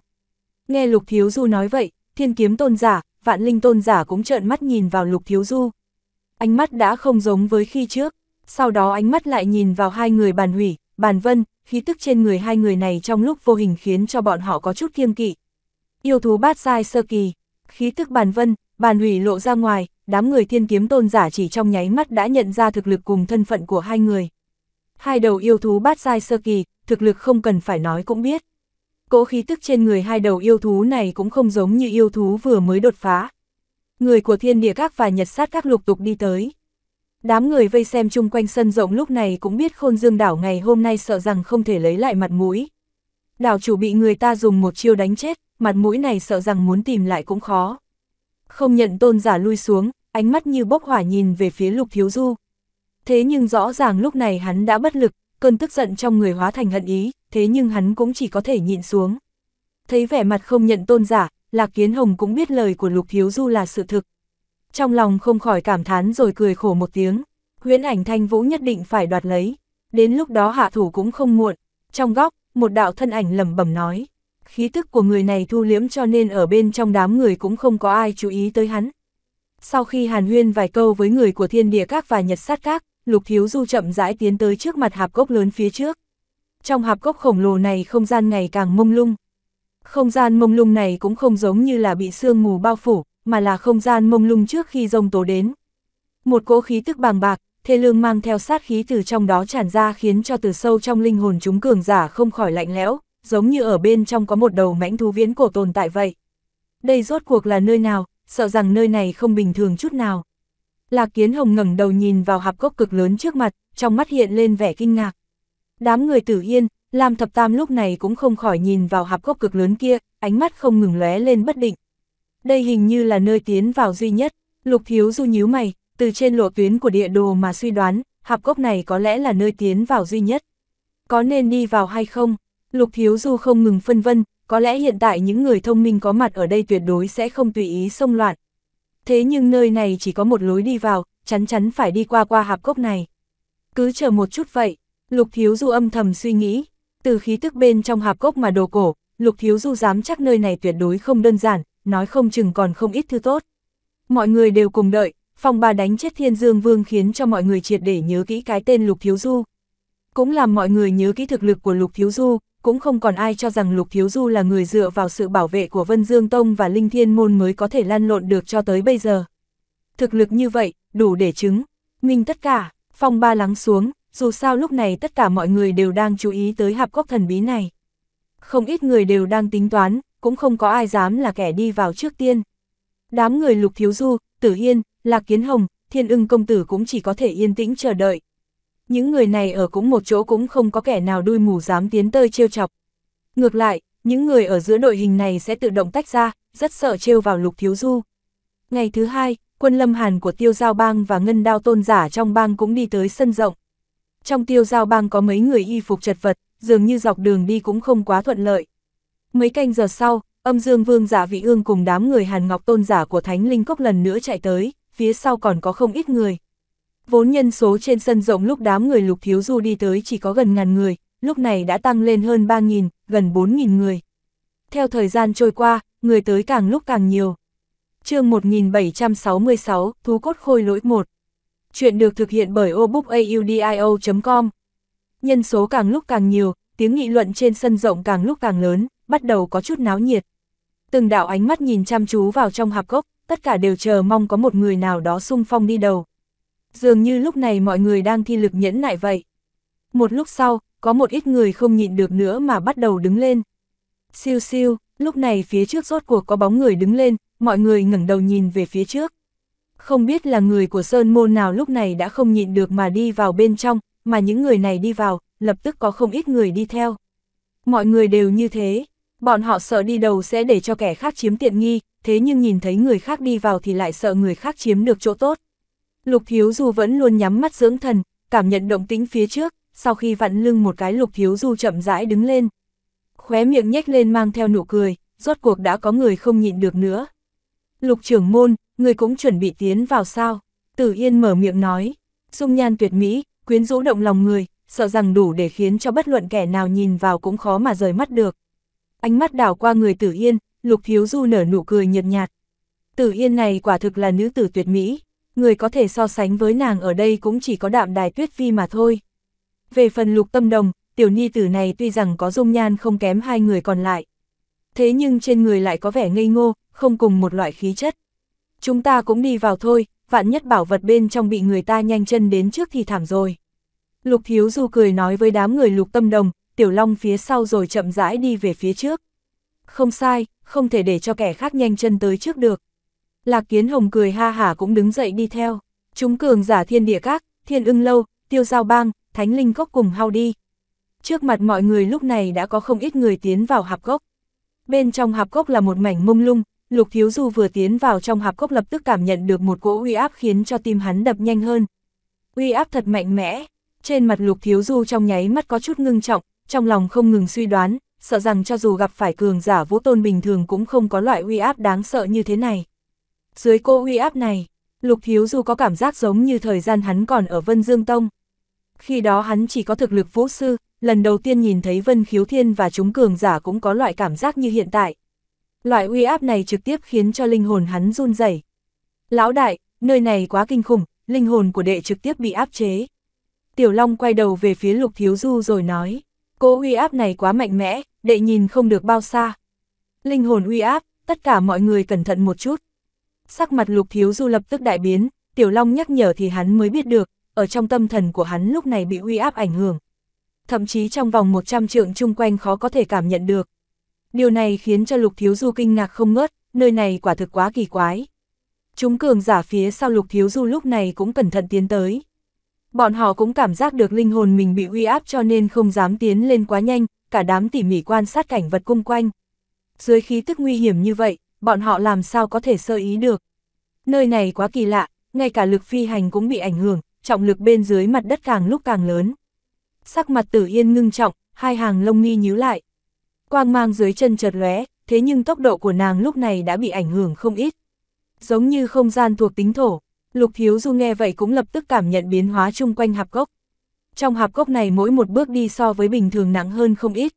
Nghe Lục Thiếu Du nói vậy, thiên kiếm tôn giả, vạn linh tôn giả cũng trợn mắt nhìn vào Lục Thiếu Du. Ánh mắt đã không giống với khi trước, sau đó ánh mắt lại nhìn vào hai người bàn hủy, bàn vân, khí tức trên người hai người này trong lúc vô hình khiến cho bọn họ có chút kiêng kỵ. Yêu thú bát sai sơ kỳ, khí tức bàn vân, bàn hủy lộ ra ngoài, đám người thiên kiếm tôn giả chỉ trong nháy mắt đã nhận ra thực lực cùng thân phận của hai người. Hai đầu yêu thú bát sai sơ kỳ, thực lực không cần phải nói cũng biết cỗ khí tức trên người hai đầu yêu thú này cũng không giống như yêu thú vừa mới đột phá. Người của thiên địa các và nhật sát các lục tục đi tới. Đám người vây xem chung quanh sân rộng lúc này cũng biết khôn dương đảo ngày hôm nay sợ rằng không thể lấy lại mặt mũi. Đảo chủ bị người ta dùng một chiêu đánh chết, mặt mũi này sợ rằng muốn tìm lại cũng khó. Không nhận tôn giả lui xuống, ánh mắt như bốc hỏa nhìn về phía lục thiếu du. Thế nhưng rõ ràng lúc này hắn đã bất lực, cơn tức giận trong người hóa thành hận ý, thế nhưng hắn cũng chỉ có thể nhịn xuống. Thấy vẻ mặt không nhận tôn giả, Lạc Kiến Hồng cũng biết lời của Lục Thiếu Du là sự thực. Trong lòng không khỏi cảm thán rồi cười khổ một tiếng, huyễn ảnh thanh vũ nhất định phải đoạt lấy, đến lúc đó hạ thủ cũng không muộn. Trong góc, một đạo thân ảnh lẩm bẩm nói, khí tức của người này thu liễm cho nên ở bên trong đám người cũng không có ai chú ý tới hắn. Sau khi hàn huyên vài câu với người của thiên địa các và nhật sát các, Lục Thiếu Du chậm rãi tiến tới trước mặt hạp cốc lớn phía trước trong hạp cốc khổng lồ này không gian ngày càng mông lung. Không gian mông lung này cũng không giống như là bị sương mù bao phủ, mà là không gian mông lung trước khi rông tố đến. Một cỗ khí tức bàng bạc, thê lương mang theo sát khí từ trong đó tràn ra khiến cho từ sâu trong linh hồn chúng cường giả không khỏi lạnh lẽo, giống như ở bên trong có một đầu mãnh thú viễn cổ tồn tại vậy. Đây rốt cuộc là nơi nào, sợ rằng nơi này không bình thường chút nào. Lạc Kiến Hồng ngẩng đầu nhìn vào hạp cốc cực lớn trước mặt, trong mắt hiện lên vẻ kinh ngạc. Đám người tử yên, làm thập tam lúc này cũng không khỏi nhìn vào hạp gốc cực lớn kia, ánh mắt không ngừng lóe lên bất định. Đây hình như là nơi tiến vào duy nhất, lục thiếu du nhíu mày, từ trên lộ tuyến của địa đồ mà suy đoán, hạp gốc này có lẽ là nơi tiến vào duy nhất. Có nên đi vào hay không? Lục thiếu du không ngừng phân vân, có lẽ hiện tại những người thông minh có mặt ở đây tuyệt đối sẽ không tùy ý xông loạn. Thế nhưng nơi này chỉ có một lối đi vào, chắn chắn phải đi qua qua hạp gốc này. Cứ chờ một chút vậy, Lục Thiếu Du âm thầm suy nghĩ, từ khí tức bên trong hạp cốc mà đồ cổ, Lục Thiếu Du dám chắc nơi này tuyệt đối không đơn giản, nói không chừng còn không ít thứ tốt. Mọi người đều cùng đợi, phòng bà đánh chết Thiên Dương Vương khiến cho mọi người triệt để nhớ kỹ cái tên Lục Thiếu Du. Cũng làm mọi người nhớ kỹ thực lực của Lục Thiếu Du, cũng không còn ai cho rằng Lục Thiếu Du là người dựa vào sự bảo vệ của Vân Dương Tông và Linh Thiên Môn mới có thể lan lộn được cho tới bây giờ. Thực lực như vậy, đủ để chứng, minh tất cả, phong ba lắng xuống, dù sao lúc này tất cả mọi người đều đang chú ý tới hạp cốc thần bí này. Không ít người đều đang tính toán, cũng không có ai dám là kẻ đi vào trước tiên. Đám người Lục Thiếu Du, Tử Yên, Lạc Kiến Hồng, Thiên ưng công tử cũng chỉ có thể yên tĩnh chờ đợi. Những người này ở cũng một chỗ cũng không có kẻ nào đuôi mù dám tiến tơi trêu chọc. Ngược lại, những người ở giữa đội hình này sẽ tự động tách ra, rất sợ trêu vào Lục Thiếu Du. Ngày thứ hai, quân lâm hàn của tiêu giao bang và ngân đao tôn giả trong bang cũng đi tới sân rộng. Trong tiêu giao bang có mấy người y phục chật vật, dường như dọc đường đi cũng không quá thuận lợi. Mấy canh giờ sau, âm dương vương giả vị ương cùng đám người hàn ngọc tôn giả của thánh linh cốc lần nữa chạy tới, phía sau còn có không ít người. Vốn nhân số trên sân rộng lúc đám người lục thiếu du đi tới chỉ có gần ngàn người, lúc này đã tăng lên hơn 3.000, gần 4.000 người. Theo thời gian trôi qua, người tới càng lúc càng nhiều. chương 1766, Thú Cốt Khôi Lỗi 1 Chuyện được thực hiện bởi obookaudio.com. Nhân số càng lúc càng nhiều, tiếng nghị luận trên sân rộng càng lúc càng lớn, bắt đầu có chút náo nhiệt. Từng đạo ánh mắt nhìn chăm chú vào trong hạp gốc, tất cả đều chờ mong có một người nào đó sung phong đi đầu. Dường như lúc này mọi người đang thi lực nhẫn nại vậy. Một lúc sau, có một ít người không nhịn được nữa mà bắt đầu đứng lên. Siêu siêu, lúc này phía trước rốt cuộc có bóng người đứng lên, mọi người ngẩng đầu nhìn về phía trước. Không biết là người của Sơn Môn nào lúc này đã không nhịn được mà đi vào bên trong, mà những người này đi vào, lập tức có không ít người đi theo. Mọi người đều như thế, bọn họ sợ đi đầu sẽ để cho kẻ khác chiếm tiện nghi, thế nhưng nhìn thấy người khác đi vào thì lại sợ người khác chiếm được chỗ tốt. Lục Thiếu Du vẫn luôn nhắm mắt dưỡng thần, cảm nhận động tĩnh phía trước, sau khi vặn lưng một cái Lục Thiếu Du chậm rãi đứng lên. Khóe miệng nhếch lên mang theo nụ cười, rốt cuộc đã có người không nhịn được nữa, Lục trưởng môn, người cũng chuẩn bị tiến vào sao? Tử Yên mở miệng nói, dung nhan tuyệt mỹ, quyến rũ động lòng người, sợ rằng đủ để khiến cho bất luận kẻ nào nhìn vào cũng khó mà rời mắt được. Ánh mắt đảo qua người Tử Yên, Lục Thiếu Du nở nụ cười nhợt nhạt. Tử Yên này quả thực là nữ tử tuyệt mỹ, người có thể so sánh với nàng ở đây cũng chỉ có đạm đài tuyết vi mà thôi. Về phần Lục Tâm Đồng, tiểu ni tử này tuy rằng có dung nhan không kém hai người còn lại, thế nhưng trên người lại có vẻ ngây ngô, không cùng một loại khí chất. Chúng ta cũng đi vào thôi, vạn nhất bảo vật bên trong bị người ta nhanh chân đến trước thì thảm rồi. Lục Thiếu Du cười nói với đám người lục tâm đồng, Tiểu Long phía sau rồi chậm rãi đi về phía trước. Không sai, không thể để cho kẻ khác nhanh chân tới trước được. Lạc Kiến Hồng cười ha hả cũng đứng dậy đi theo. Chúng cường giả thiên địa các, thiên ưng lâu, tiêu giao bang, thánh linh cốc cùng hao đi. Trước mặt mọi người lúc này đã có không ít người tiến vào hạp gốc bên trong hạp cốc là một mảnh mông lung, Lục Thiếu Du vừa tiến vào trong hạp cốc lập tức cảm nhận được một cỗ uy áp khiến cho tim hắn đập nhanh hơn. Uy áp thật mạnh mẽ, trên mặt Lục Thiếu Du trong nháy mắt có chút ngưng trọng, trong lòng không ngừng suy đoán, sợ rằng cho dù gặp phải cường giả vũ tôn bình thường cũng không có loại uy áp đáng sợ như thế này. Dưới cô uy áp này, Lục Thiếu Du có cảm giác giống như thời gian hắn còn ở Vân Dương Tông. Khi đó hắn chỉ có thực lực vũ sư, lần đầu tiên nhìn thấy Vân Khiếu Thiên và chúng cường giả cũng có loại cảm giác như hiện tại. Loại uy áp này trực tiếp khiến cho linh hồn hắn run rẩy. Lão đại, nơi này quá kinh khủng, linh hồn của đệ trực tiếp bị áp chế. Tiểu Long quay đầu về phía Lục Thiếu Du rồi nói, cố uy áp này quá mạnh mẽ, đệ nhìn không được bao xa. Linh hồn uy áp, tất cả mọi người cẩn thận một chút. Sắc mặt Lục Thiếu Du lập tức đại biến, Tiểu Long nhắc nhở thì hắn mới biết được, ở trong tâm thần của hắn lúc này bị uy áp ảnh hưởng thậm chí trong vòng 100 trượng chung quanh khó có thể cảm nhận được. Điều này khiến cho Lục Thiếu Du kinh ngạc không ngớt, nơi này quả thực quá kỳ quái. Chúng cường giả phía sau Lục Thiếu Du lúc này cũng cẩn thận tiến tới. Bọn họ cũng cảm giác được linh hồn mình bị uy áp cho nên không dám tiến lên quá nhanh, cả đám tỉ mỉ quan sát cảnh vật cung quanh. Dưới khí tức nguy hiểm như vậy, bọn họ làm sao có thể sơ ý được. Nơi này quá kỳ lạ, ngay cả lực phi hành cũng bị ảnh hưởng, trọng lực bên dưới mặt đất càng lúc càng lớn sắc mặt tử yên ngưng trọng, hai hàng lông mi nhíu lại. Quang mang dưới chân chợt lóe, thế nhưng tốc độ của nàng lúc này đã bị ảnh hưởng không ít. Giống như không gian thuộc tính thổ, Lục thiếu Du nghe vậy cũng lập tức cảm nhận biến hóa chung quanh hạp cốc. Trong hạp cốc này mỗi một bước đi so với bình thường nặng hơn không ít.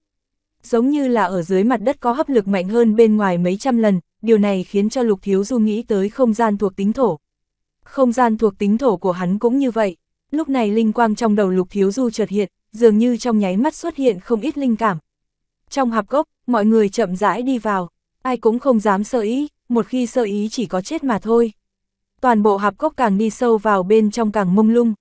Giống như là ở dưới mặt đất có hấp lực mạnh hơn bên ngoài mấy trăm lần, điều này khiến cho Lục thiếu Du nghĩ tới không gian thuộc tính thổ. Không gian thuộc tính thổ của hắn cũng như vậy. Lúc này linh quang trong đầu Lục thiếu Du chợt hiện, dường như trong nháy mắt xuất hiện không ít linh cảm. Trong hạp cốc, mọi người chậm rãi đi vào, ai cũng không dám sơ ý, một khi sơ ý chỉ có chết mà thôi. Toàn bộ hạp cốc càng đi sâu vào bên trong càng mông lung.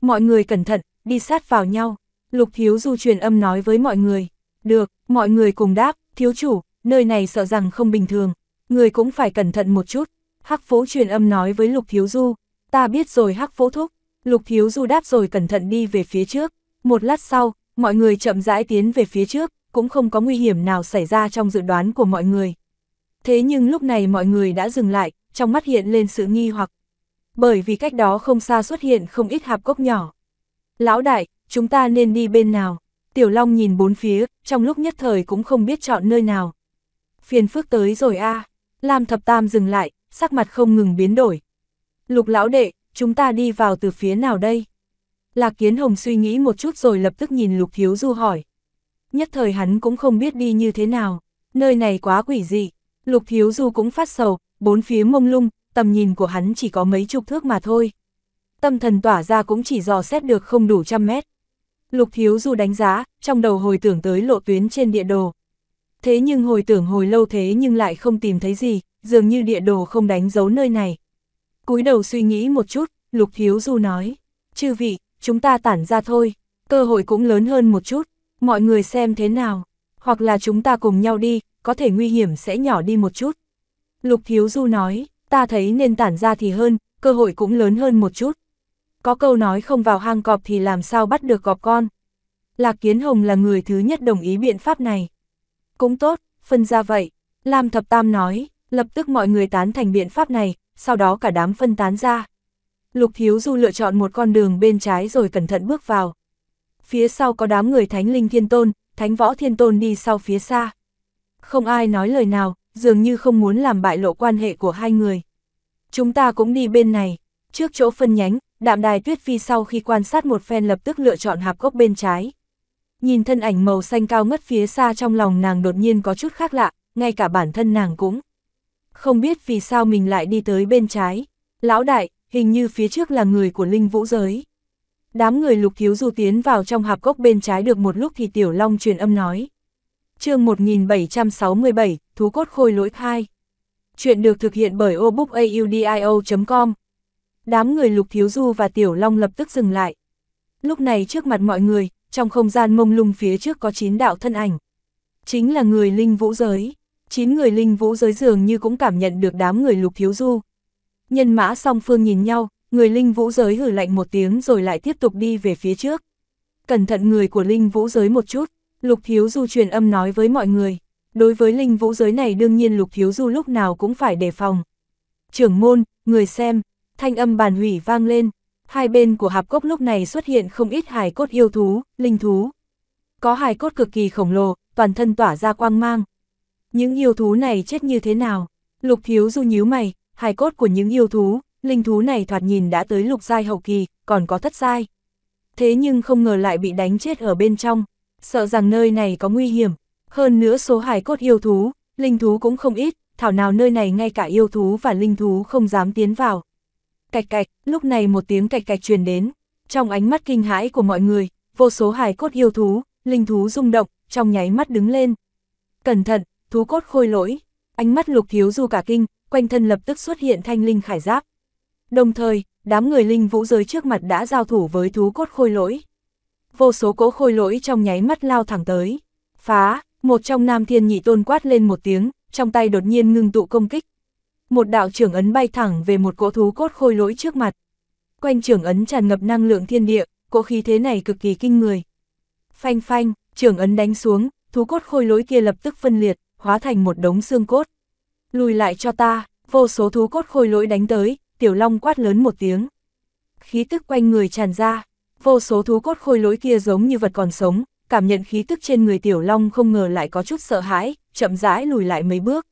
Mọi người cẩn thận, đi sát vào nhau. Lục Thiếu Du truyền âm nói với mọi người. Được, mọi người cùng đáp, thiếu chủ, nơi này sợ rằng không bình thường. Người cũng phải cẩn thận một chút. Hắc phố truyền âm nói với Lục Thiếu Du. Ta biết rồi Hắc phố thúc. Lục Thiếu Du đáp rồi cẩn thận đi về phía trước. Một lát sau, mọi người chậm rãi tiến về phía trước, cũng không có nguy hiểm nào xảy ra trong dự đoán của mọi người. Thế nhưng lúc này mọi người đã dừng lại, trong mắt hiện lên sự nghi hoặc. Bởi vì cách đó không xa xuất hiện không ít hạp cốc nhỏ. Lão đại, chúng ta nên đi bên nào? Tiểu Long nhìn bốn phía, trong lúc nhất thời cũng không biết chọn nơi nào. Phiền phức tới rồi a Lam Thập Tam dừng lại, sắc mặt không ngừng biến đổi. Lục lão đệ, chúng ta đi vào từ phía nào đây? Lạc Kiến Hồng suy nghĩ một chút rồi lập tức nhìn Lục Thiếu Du hỏi. Nhất thời hắn cũng không biết đi như thế nào, nơi này quá quỷ dị. Lục Thiếu Du cũng phát sầu, bốn phía mông lung, tầm nhìn của hắn chỉ có mấy chục thước mà thôi. Tâm thần tỏa ra cũng chỉ dò xét được không đủ trăm mét. Lục Thiếu Du đánh giá, trong đầu hồi tưởng tới lộ tuyến trên địa đồ. Thế nhưng hồi tưởng hồi lâu thế nhưng lại không tìm thấy gì, dường như địa đồ không đánh dấu nơi này. cúi đầu suy nghĩ một chút, Lục Thiếu Du nói, chư vị, chúng ta tản ra thôi, cơ hội cũng lớn hơn một chút, mọi người xem thế nào, hoặc là chúng ta cùng nhau đi, có thể nguy hiểm sẽ nhỏ đi một chút. Lục Thiếu Du nói, ta thấy nên tản ra thì hơn, cơ hội cũng lớn hơn một chút. Có câu nói không vào hang cọp thì làm sao bắt được cọp con. Lạc Kiến Hồng là người thứ nhất đồng ý biện pháp này. Cũng tốt, phân ra vậy. Lam Thập Tam nói, lập tức mọi người tán thành biện pháp này, sau đó cả đám phân tán ra. Lục Thiếu Du lựa chọn một con đường bên trái rồi cẩn thận bước vào. Phía sau có đám người Thánh Linh Thiên Tôn, Thánh Võ Thiên Tôn đi sau phía xa. Không ai nói lời nào, dường như không muốn làm bại lộ quan hệ của hai người. Chúng ta cũng đi bên này, trước chỗ phân nhánh, đạm đài tuyết phi sau khi quan sát một phen lập tức lựa chọn hạp gốc bên trái. Nhìn thân ảnh màu xanh cao ngất phía xa trong lòng nàng đột nhiên có chút khác lạ, ngay cả bản thân nàng cũng. Không biết vì sao mình lại đi tới bên trái. Lão đại, hình như phía trước là người của linh vũ giới. Đám người lục thiếu du tiến vào trong hạp cốc bên trái được một lúc thì Tiểu Long truyền âm nói. chương 1767, Thú cốt khôi lỗi khai. Chuyện được thực hiện bởi obookaudio.com. Đám người lục thiếu du và Tiểu Long lập tức dừng lại. Lúc này trước mặt mọi người, trong không gian mông lung phía trước có 9 đạo thân ảnh. Chính là người linh vũ giới. 9 người linh vũ giới dường như cũng cảm nhận được đám người lục thiếu du, Nhân mã song phương nhìn nhau, người linh vũ giới hử lạnh một tiếng rồi lại tiếp tục đi về phía trước. Cẩn thận người của linh vũ giới một chút, Lục Thiếu Du truyền âm nói với mọi người. Đối với linh vũ giới này đương nhiên Lục Thiếu Du lúc nào cũng phải đề phòng. Trưởng môn, người xem, thanh âm bàn hủy vang lên. Hai bên của hạp cốc lúc này xuất hiện không ít hài cốt yêu thú, linh thú. Có hài cốt cực kỳ khổng lồ, toàn thân tỏa ra quang mang. Những yêu thú này chết như thế nào? Lục Thiếu Du nhíu mày, hài cốt của những yêu thú, linh thú này thoạt nhìn đã tới lục giai hậu kỳ, còn có thất giai. Thế nhưng không ngờ lại bị đánh chết ở bên trong, sợ rằng nơi này có nguy hiểm. Hơn nữa số hài cốt yêu thú, linh thú cũng không ít, thảo nào nơi này ngay cả yêu thú và linh thú không dám tiến vào. Cạch cạch, lúc này một tiếng cạch cạch truyền đến, trong ánh mắt kinh hãi của mọi người, vô số hài cốt yêu thú, linh thú rung động, trong nháy mắt đứng lên. Cẩn thận, thú cốt khôi lỗi, ánh mắt lục thiếu du cả kinh, quanh thân lập tức xuất hiện thanh linh khải giáp. Đồng thời, đám người linh vũ giới trước mặt đã giao thủ với thú cốt khôi lỗi. Vô số cỗ khôi lỗi trong nháy mắt lao thẳng tới. Phá, một trong nam thiên nhị tôn quát lên một tiếng, trong tay đột nhiên ngưng tụ công kích. Một đạo trưởng ấn bay thẳng về một cỗ thú cốt khôi lỗi trước mặt. Quanh trưởng ấn tràn ngập năng lượng thiên địa, cỗ khí thế này cực kỳ kinh người. Phanh phanh, trưởng ấn đánh xuống, thú cốt khôi lỗi kia lập tức phân liệt, hóa thành một đống xương cốt lùi lại cho ta, vô số thú cốt khôi lỗi đánh tới, tiểu long quát lớn một tiếng. Khí tức quanh người tràn ra, vô số thú cốt khôi lỗi kia giống như vật còn sống, cảm nhận khí tức trên người tiểu long không ngờ lại có chút sợ hãi, chậm rãi lùi lại mấy bước.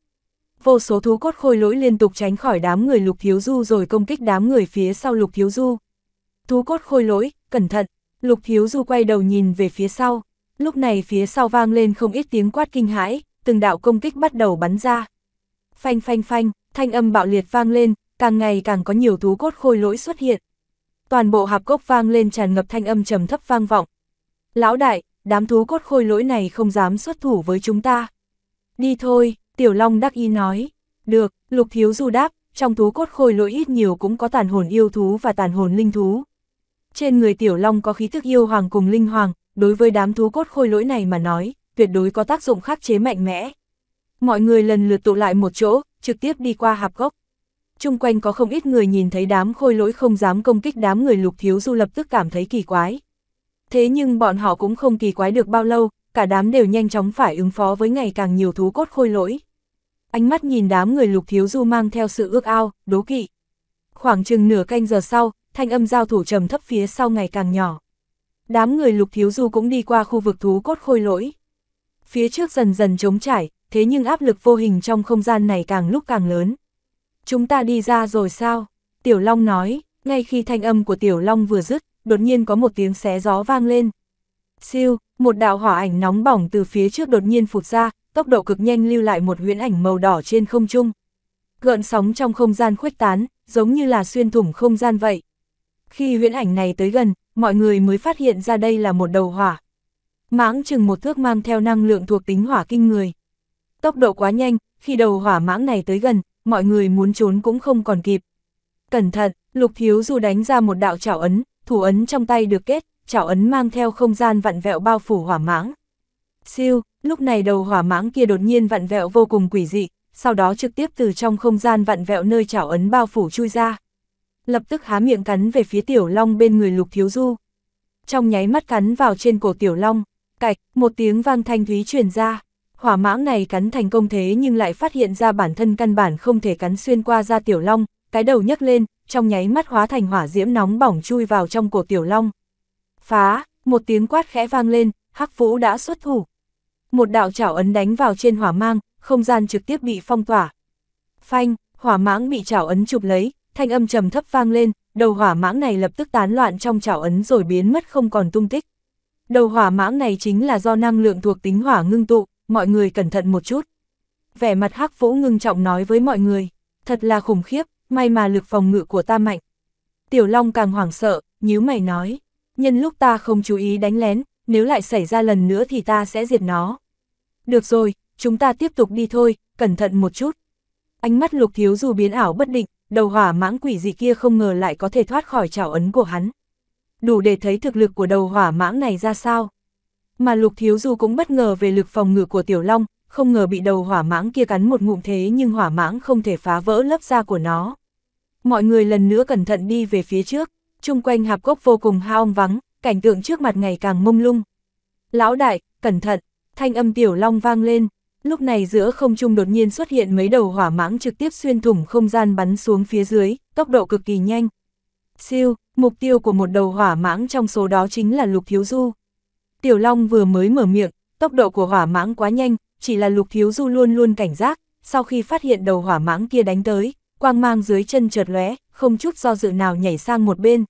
Vô số thú cốt khôi lỗi liên tục tránh khỏi đám người lục thiếu du rồi công kích đám người phía sau lục thiếu du. Thú cốt khôi lỗi, cẩn thận, lục thiếu du quay đầu nhìn về phía sau. Lúc này phía sau vang lên không ít tiếng quát kinh hãi, từng đạo công kích bắt đầu bắn ra, Phanh phanh phanh, thanh âm bạo liệt vang lên, càng ngày càng có nhiều thú cốt khôi lỗi xuất hiện. Toàn bộ hạp cốc vang lên tràn ngập thanh âm trầm thấp vang vọng. Lão đại, đám thú cốt khôi lỗi này không dám xuất thủ với chúng ta. Đi thôi, Tiểu Long đắc ý nói. Được, Lục Thiếu Du đáp, trong thú cốt khôi lỗi ít nhiều cũng có tàn hồn yêu thú và tàn hồn linh thú. Trên người Tiểu Long có khí thức yêu hoàng cùng linh hoàng, đối với đám thú cốt khôi lỗi này mà nói, tuyệt đối có tác dụng khắc chế mạnh mẽ. Mọi người lần lượt tụ lại một chỗ, trực tiếp đi qua hạp gốc. Trung quanh có không ít người nhìn thấy đám khôi lỗi không dám công kích đám người lục thiếu du lập tức cảm thấy kỳ quái. Thế nhưng bọn họ cũng không kỳ quái được bao lâu, cả đám đều nhanh chóng phải ứng phó với ngày càng nhiều thú cốt khôi lỗi. Ánh mắt nhìn đám người lục thiếu du mang theo sự ước ao, đố kỵ. Khoảng chừng nửa canh giờ sau, thanh âm giao thủ trầm thấp phía sau ngày càng nhỏ. Đám người lục thiếu du cũng đi qua khu vực thú cốt khôi lỗi. Phía trước dần dần trống trải, thế nhưng áp lực vô hình trong không gian này càng lúc càng lớn. Chúng ta đi ra rồi sao? Tiểu Long nói, ngay khi thanh âm của Tiểu Long vừa dứt, đột nhiên có một tiếng xé gió vang lên. Siêu, một đạo hỏa ảnh nóng bỏng từ phía trước đột nhiên phụt ra, tốc độ cực nhanh lưu lại một huyễn ảnh màu đỏ trên không trung. Gợn sóng trong không gian khuếch tán, giống như là xuyên thủng không gian vậy. Khi huyễn ảnh này tới gần, mọi người mới phát hiện ra đây là một đầu hỏa. Mãng chừng một thước mang theo năng lượng thuộc tính hỏa kinh người. Tốc độ quá nhanh, khi đầu hỏa mãng này tới gần, mọi người muốn trốn cũng không còn kịp. Cẩn thận, Lục Thiếu Du đánh ra một đạo chảo ấn, thủ ấn trong tay được kết, chảo ấn mang theo không gian vặn vẹo bao phủ hỏa mãng. Siêu, lúc này đầu hỏa mãng kia đột nhiên vặn vẹo vô cùng quỷ dị, sau đó trực tiếp từ trong không gian vặn vẹo nơi chảo ấn bao phủ chui ra. Lập tức há miệng cắn về phía tiểu long bên người Lục Thiếu Du. Trong nháy mắt cắn vào trên cổ tiểu long, cạch, một tiếng vang thanh thúy truyền ra hỏa mãng này cắn thành công thế nhưng lại phát hiện ra bản thân căn bản không thể cắn xuyên qua da tiểu long, cái đầu nhấc lên, trong nháy mắt hóa thành hỏa diễm nóng bỏng chui vào trong cổ tiểu long. Phá, một tiếng quát khẽ vang lên, Hắc Vũ đã xuất thủ. Một đạo chảo ấn đánh vào trên hỏa mang, không gian trực tiếp bị phong tỏa. Phanh, hỏa mãng bị chảo ấn chụp lấy, thanh âm trầm thấp vang lên, đầu hỏa mãng này lập tức tán loạn trong chảo ấn rồi biến mất không còn tung tích. Đầu hỏa mãng này chính là do năng lượng thuộc tính hỏa ngưng tụ, mọi người cẩn thận một chút. Vẻ mặt hắc vũ ngưng trọng nói với mọi người, thật là khủng khiếp, may mà lực phòng ngự của ta mạnh. Tiểu Long càng hoảng sợ, nhíu mày nói, nhân lúc ta không chú ý đánh lén, nếu lại xảy ra lần nữa thì ta sẽ diệt nó. Được rồi, chúng ta tiếp tục đi thôi, cẩn thận một chút. Ánh mắt lục thiếu dù biến ảo bất định, đầu hỏa mãng quỷ gì kia không ngờ lại có thể thoát khỏi trảo ấn của hắn. Đủ để thấy thực lực của đầu hỏa mãng này ra sao. Mà Lục Thiếu Du cũng bất ngờ về lực phòng ngự của Tiểu Long, không ngờ bị đầu hỏa mãng kia cắn một ngụm thế nhưng hỏa mãng không thể phá vỡ lớp da của nó. Mọi người lần nữa cẩn thận đi về phía trước, chung quanh hạp gốc vô cùng haong vắng, cảnh tượng trước mặt ngày càng mông lung. Lão đại, cẩn thận, thanh âm Tiểu Long vang lên, lúc này giữa không trung đột nhiên xuất hiện mấy đầu hỏa mãng trực tiếp xuyên thủng không gian bắn xuống phía dưới, tốc độ cực kỳ nhanh. Siêu, mục tiêu của một đầu hỏa mãng trong số đó chính là Lục Thiếu Du. Tiểu Long vừa mới mở miệng, tốc độ của hỏa mãng quá nhanh, chỉ là Lục Thiếu Du luôn luôn cảnh giác, sau khi phát hiện đầu hỏa mãng kia đánh tới, quang mang dưới chân chợt lóe, không chút do dự nào nhảy sang một bên.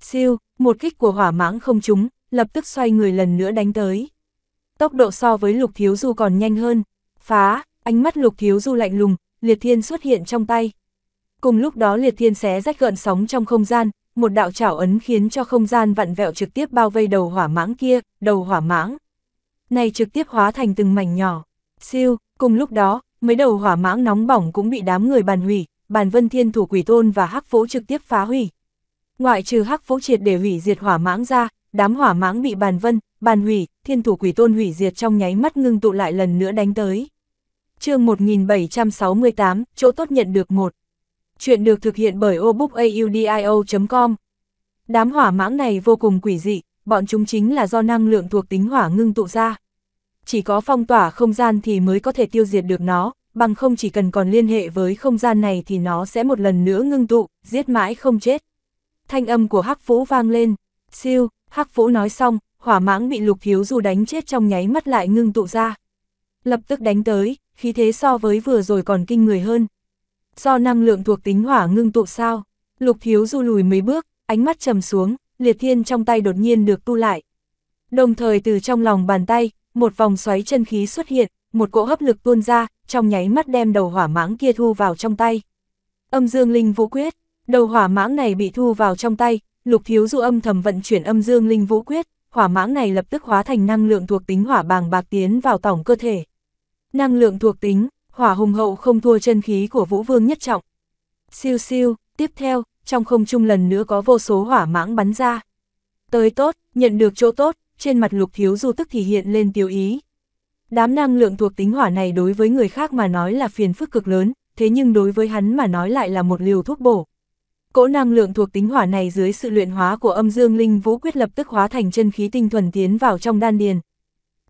Siêu, một kích của hỏa mãng không trúng, lập tức xoay người lần nữa đánh tới. Tốc độ so với Lục Thiếu Du còn nhanh hơn. Phá, ánh mắt Lục Thiếu Du lạnh lùng, Liệt Thiên xuất hiện trong tay. Cùng lúc đó Liệt Thiên xé rách gợn sóng trong không gian, một đạo chảo ấn khiến cho không gian vặn vẹo trực tiếp bao vây đầu hỏa mãng kia, đầu hỏa mãng. Này trực tiếp hóa thành từng mảnh nhỏ, siêu, cùng lúc đó, mấy đầu hỏa mãng nóng bỏng cũng bị đám người bàn hủy, bàn vân thiên thủ quỷ tôn và hắc phố trực tiếp phá hủy. Ngoại trừ hắc phố triệt để hủy diệt hỏa mãng ra, đám hỏa mãng bị bàn vân, bàn hủy, thiên thủ quỷ tôn hủy diệt trong nháy mắt ngưng tụ lại lần nữa đánh tới. chương 1768, chỗ tốt nhận được một chuyện được thực hiện bởi obookaudio.com. Đám hỏa mãng này vô cùng quỷ dị, bọn chúng chính là do năng lượng thuộc tính hỏa ngưng tụ ra. Chỉ có phong tỏa không gian thì mới có thể tiêu diệt được nó, bằng không chỉ cần còn liên hệ với không gian này thì nó sẽ một lần nữa ngưng tụ, giết mãi không chết. Thanh âm của Hắc Phú vang lên, siêu, Hắc Phú nói xong, hỏa mãng bị lục thiếu dù đánh chết trong nháy mắt lại ngưng tụ ra. Lập tức đánh tới, khí thế so với vừa rồi còn kinh người hơn, do năng lượng thuộc tính hỏa ngưng tụ sao? Lục Thiếu Du lùi mấy bước, ánh mắt trầm xuống, liệt thiên trong tay đột nhiên được tu lại. Đồng thời từ trong lòng bàn tay, một vòng xoáy chân khí xuất hiện, một cỗ hấp lực tuôn ra, trong nháy mắt đem đầu hỏa mãng kia thu vào trong tay. Âm Dương Linh Vũ Quyết, đầu hỏa mãng này bị thu vào trong tay, Lục Thiếu Du âm thầm vận chuyển Âm Dương Linh Vũ Quyết, hỏa mãng này lập tức hóa thành năng lượng thuộc tính hỏa bàng bạc tiến vào tổng cơ thể. Năng lượng thuộc tính, hỏa hùng hậu không thua chân khí của Vũ Vương nhất trọng. Siêu siêu, tiếp theo, trong không trung lần nữa có vô số hỏa mãng bắn ra. Tới tốt, nhận được chỗ tốt, trên mặt lục thiếu du tức thì hiện lên tiêu ý. Đám năng lượng thuộc tính hỏa này đối với người khác mà nói là phiền phức cực lớn, thế nhưng đối với hắn mà nói lại là một liều thuốc bổ. Cỗ năng lượng thuộc tính hỏa này dưới sự luyện hóa của âm dương linh vũ quyết lập tức hóa thành chân khí tinh thuần tiến vào trong đan điền.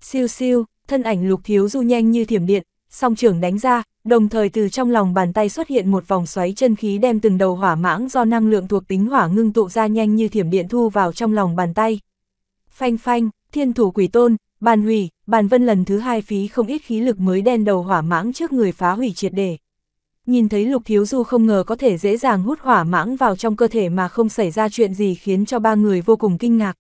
Siêu siêu, thân ảnh lục thiếu du nhanh như thiểm điện, song trưởng đánh ra, đồng thời từ trong lòng bàn tay xuất hiện một vòng xoáy chân khí đem từng đầu hỏa mãng do năng lượng thuộc tính hỏa ngưng tụ ra nhanh như thiểm điện thu vào trong lòng bàn tay. Phanh phanh, thiên thủ quỷ tôn, bàn hủy, bàn vân lần thứ hai phí không ít khí lực mới đen đầu hỏa mãng trước người phá hủy triệt để. Nhìn thấy lục thiếu du không ngờ có thể dễ dàng hút hỏa mãng vào trong cơ thể mà không xảy ra chuyện gì khiến cho ba người vô cùng kinh ngạc.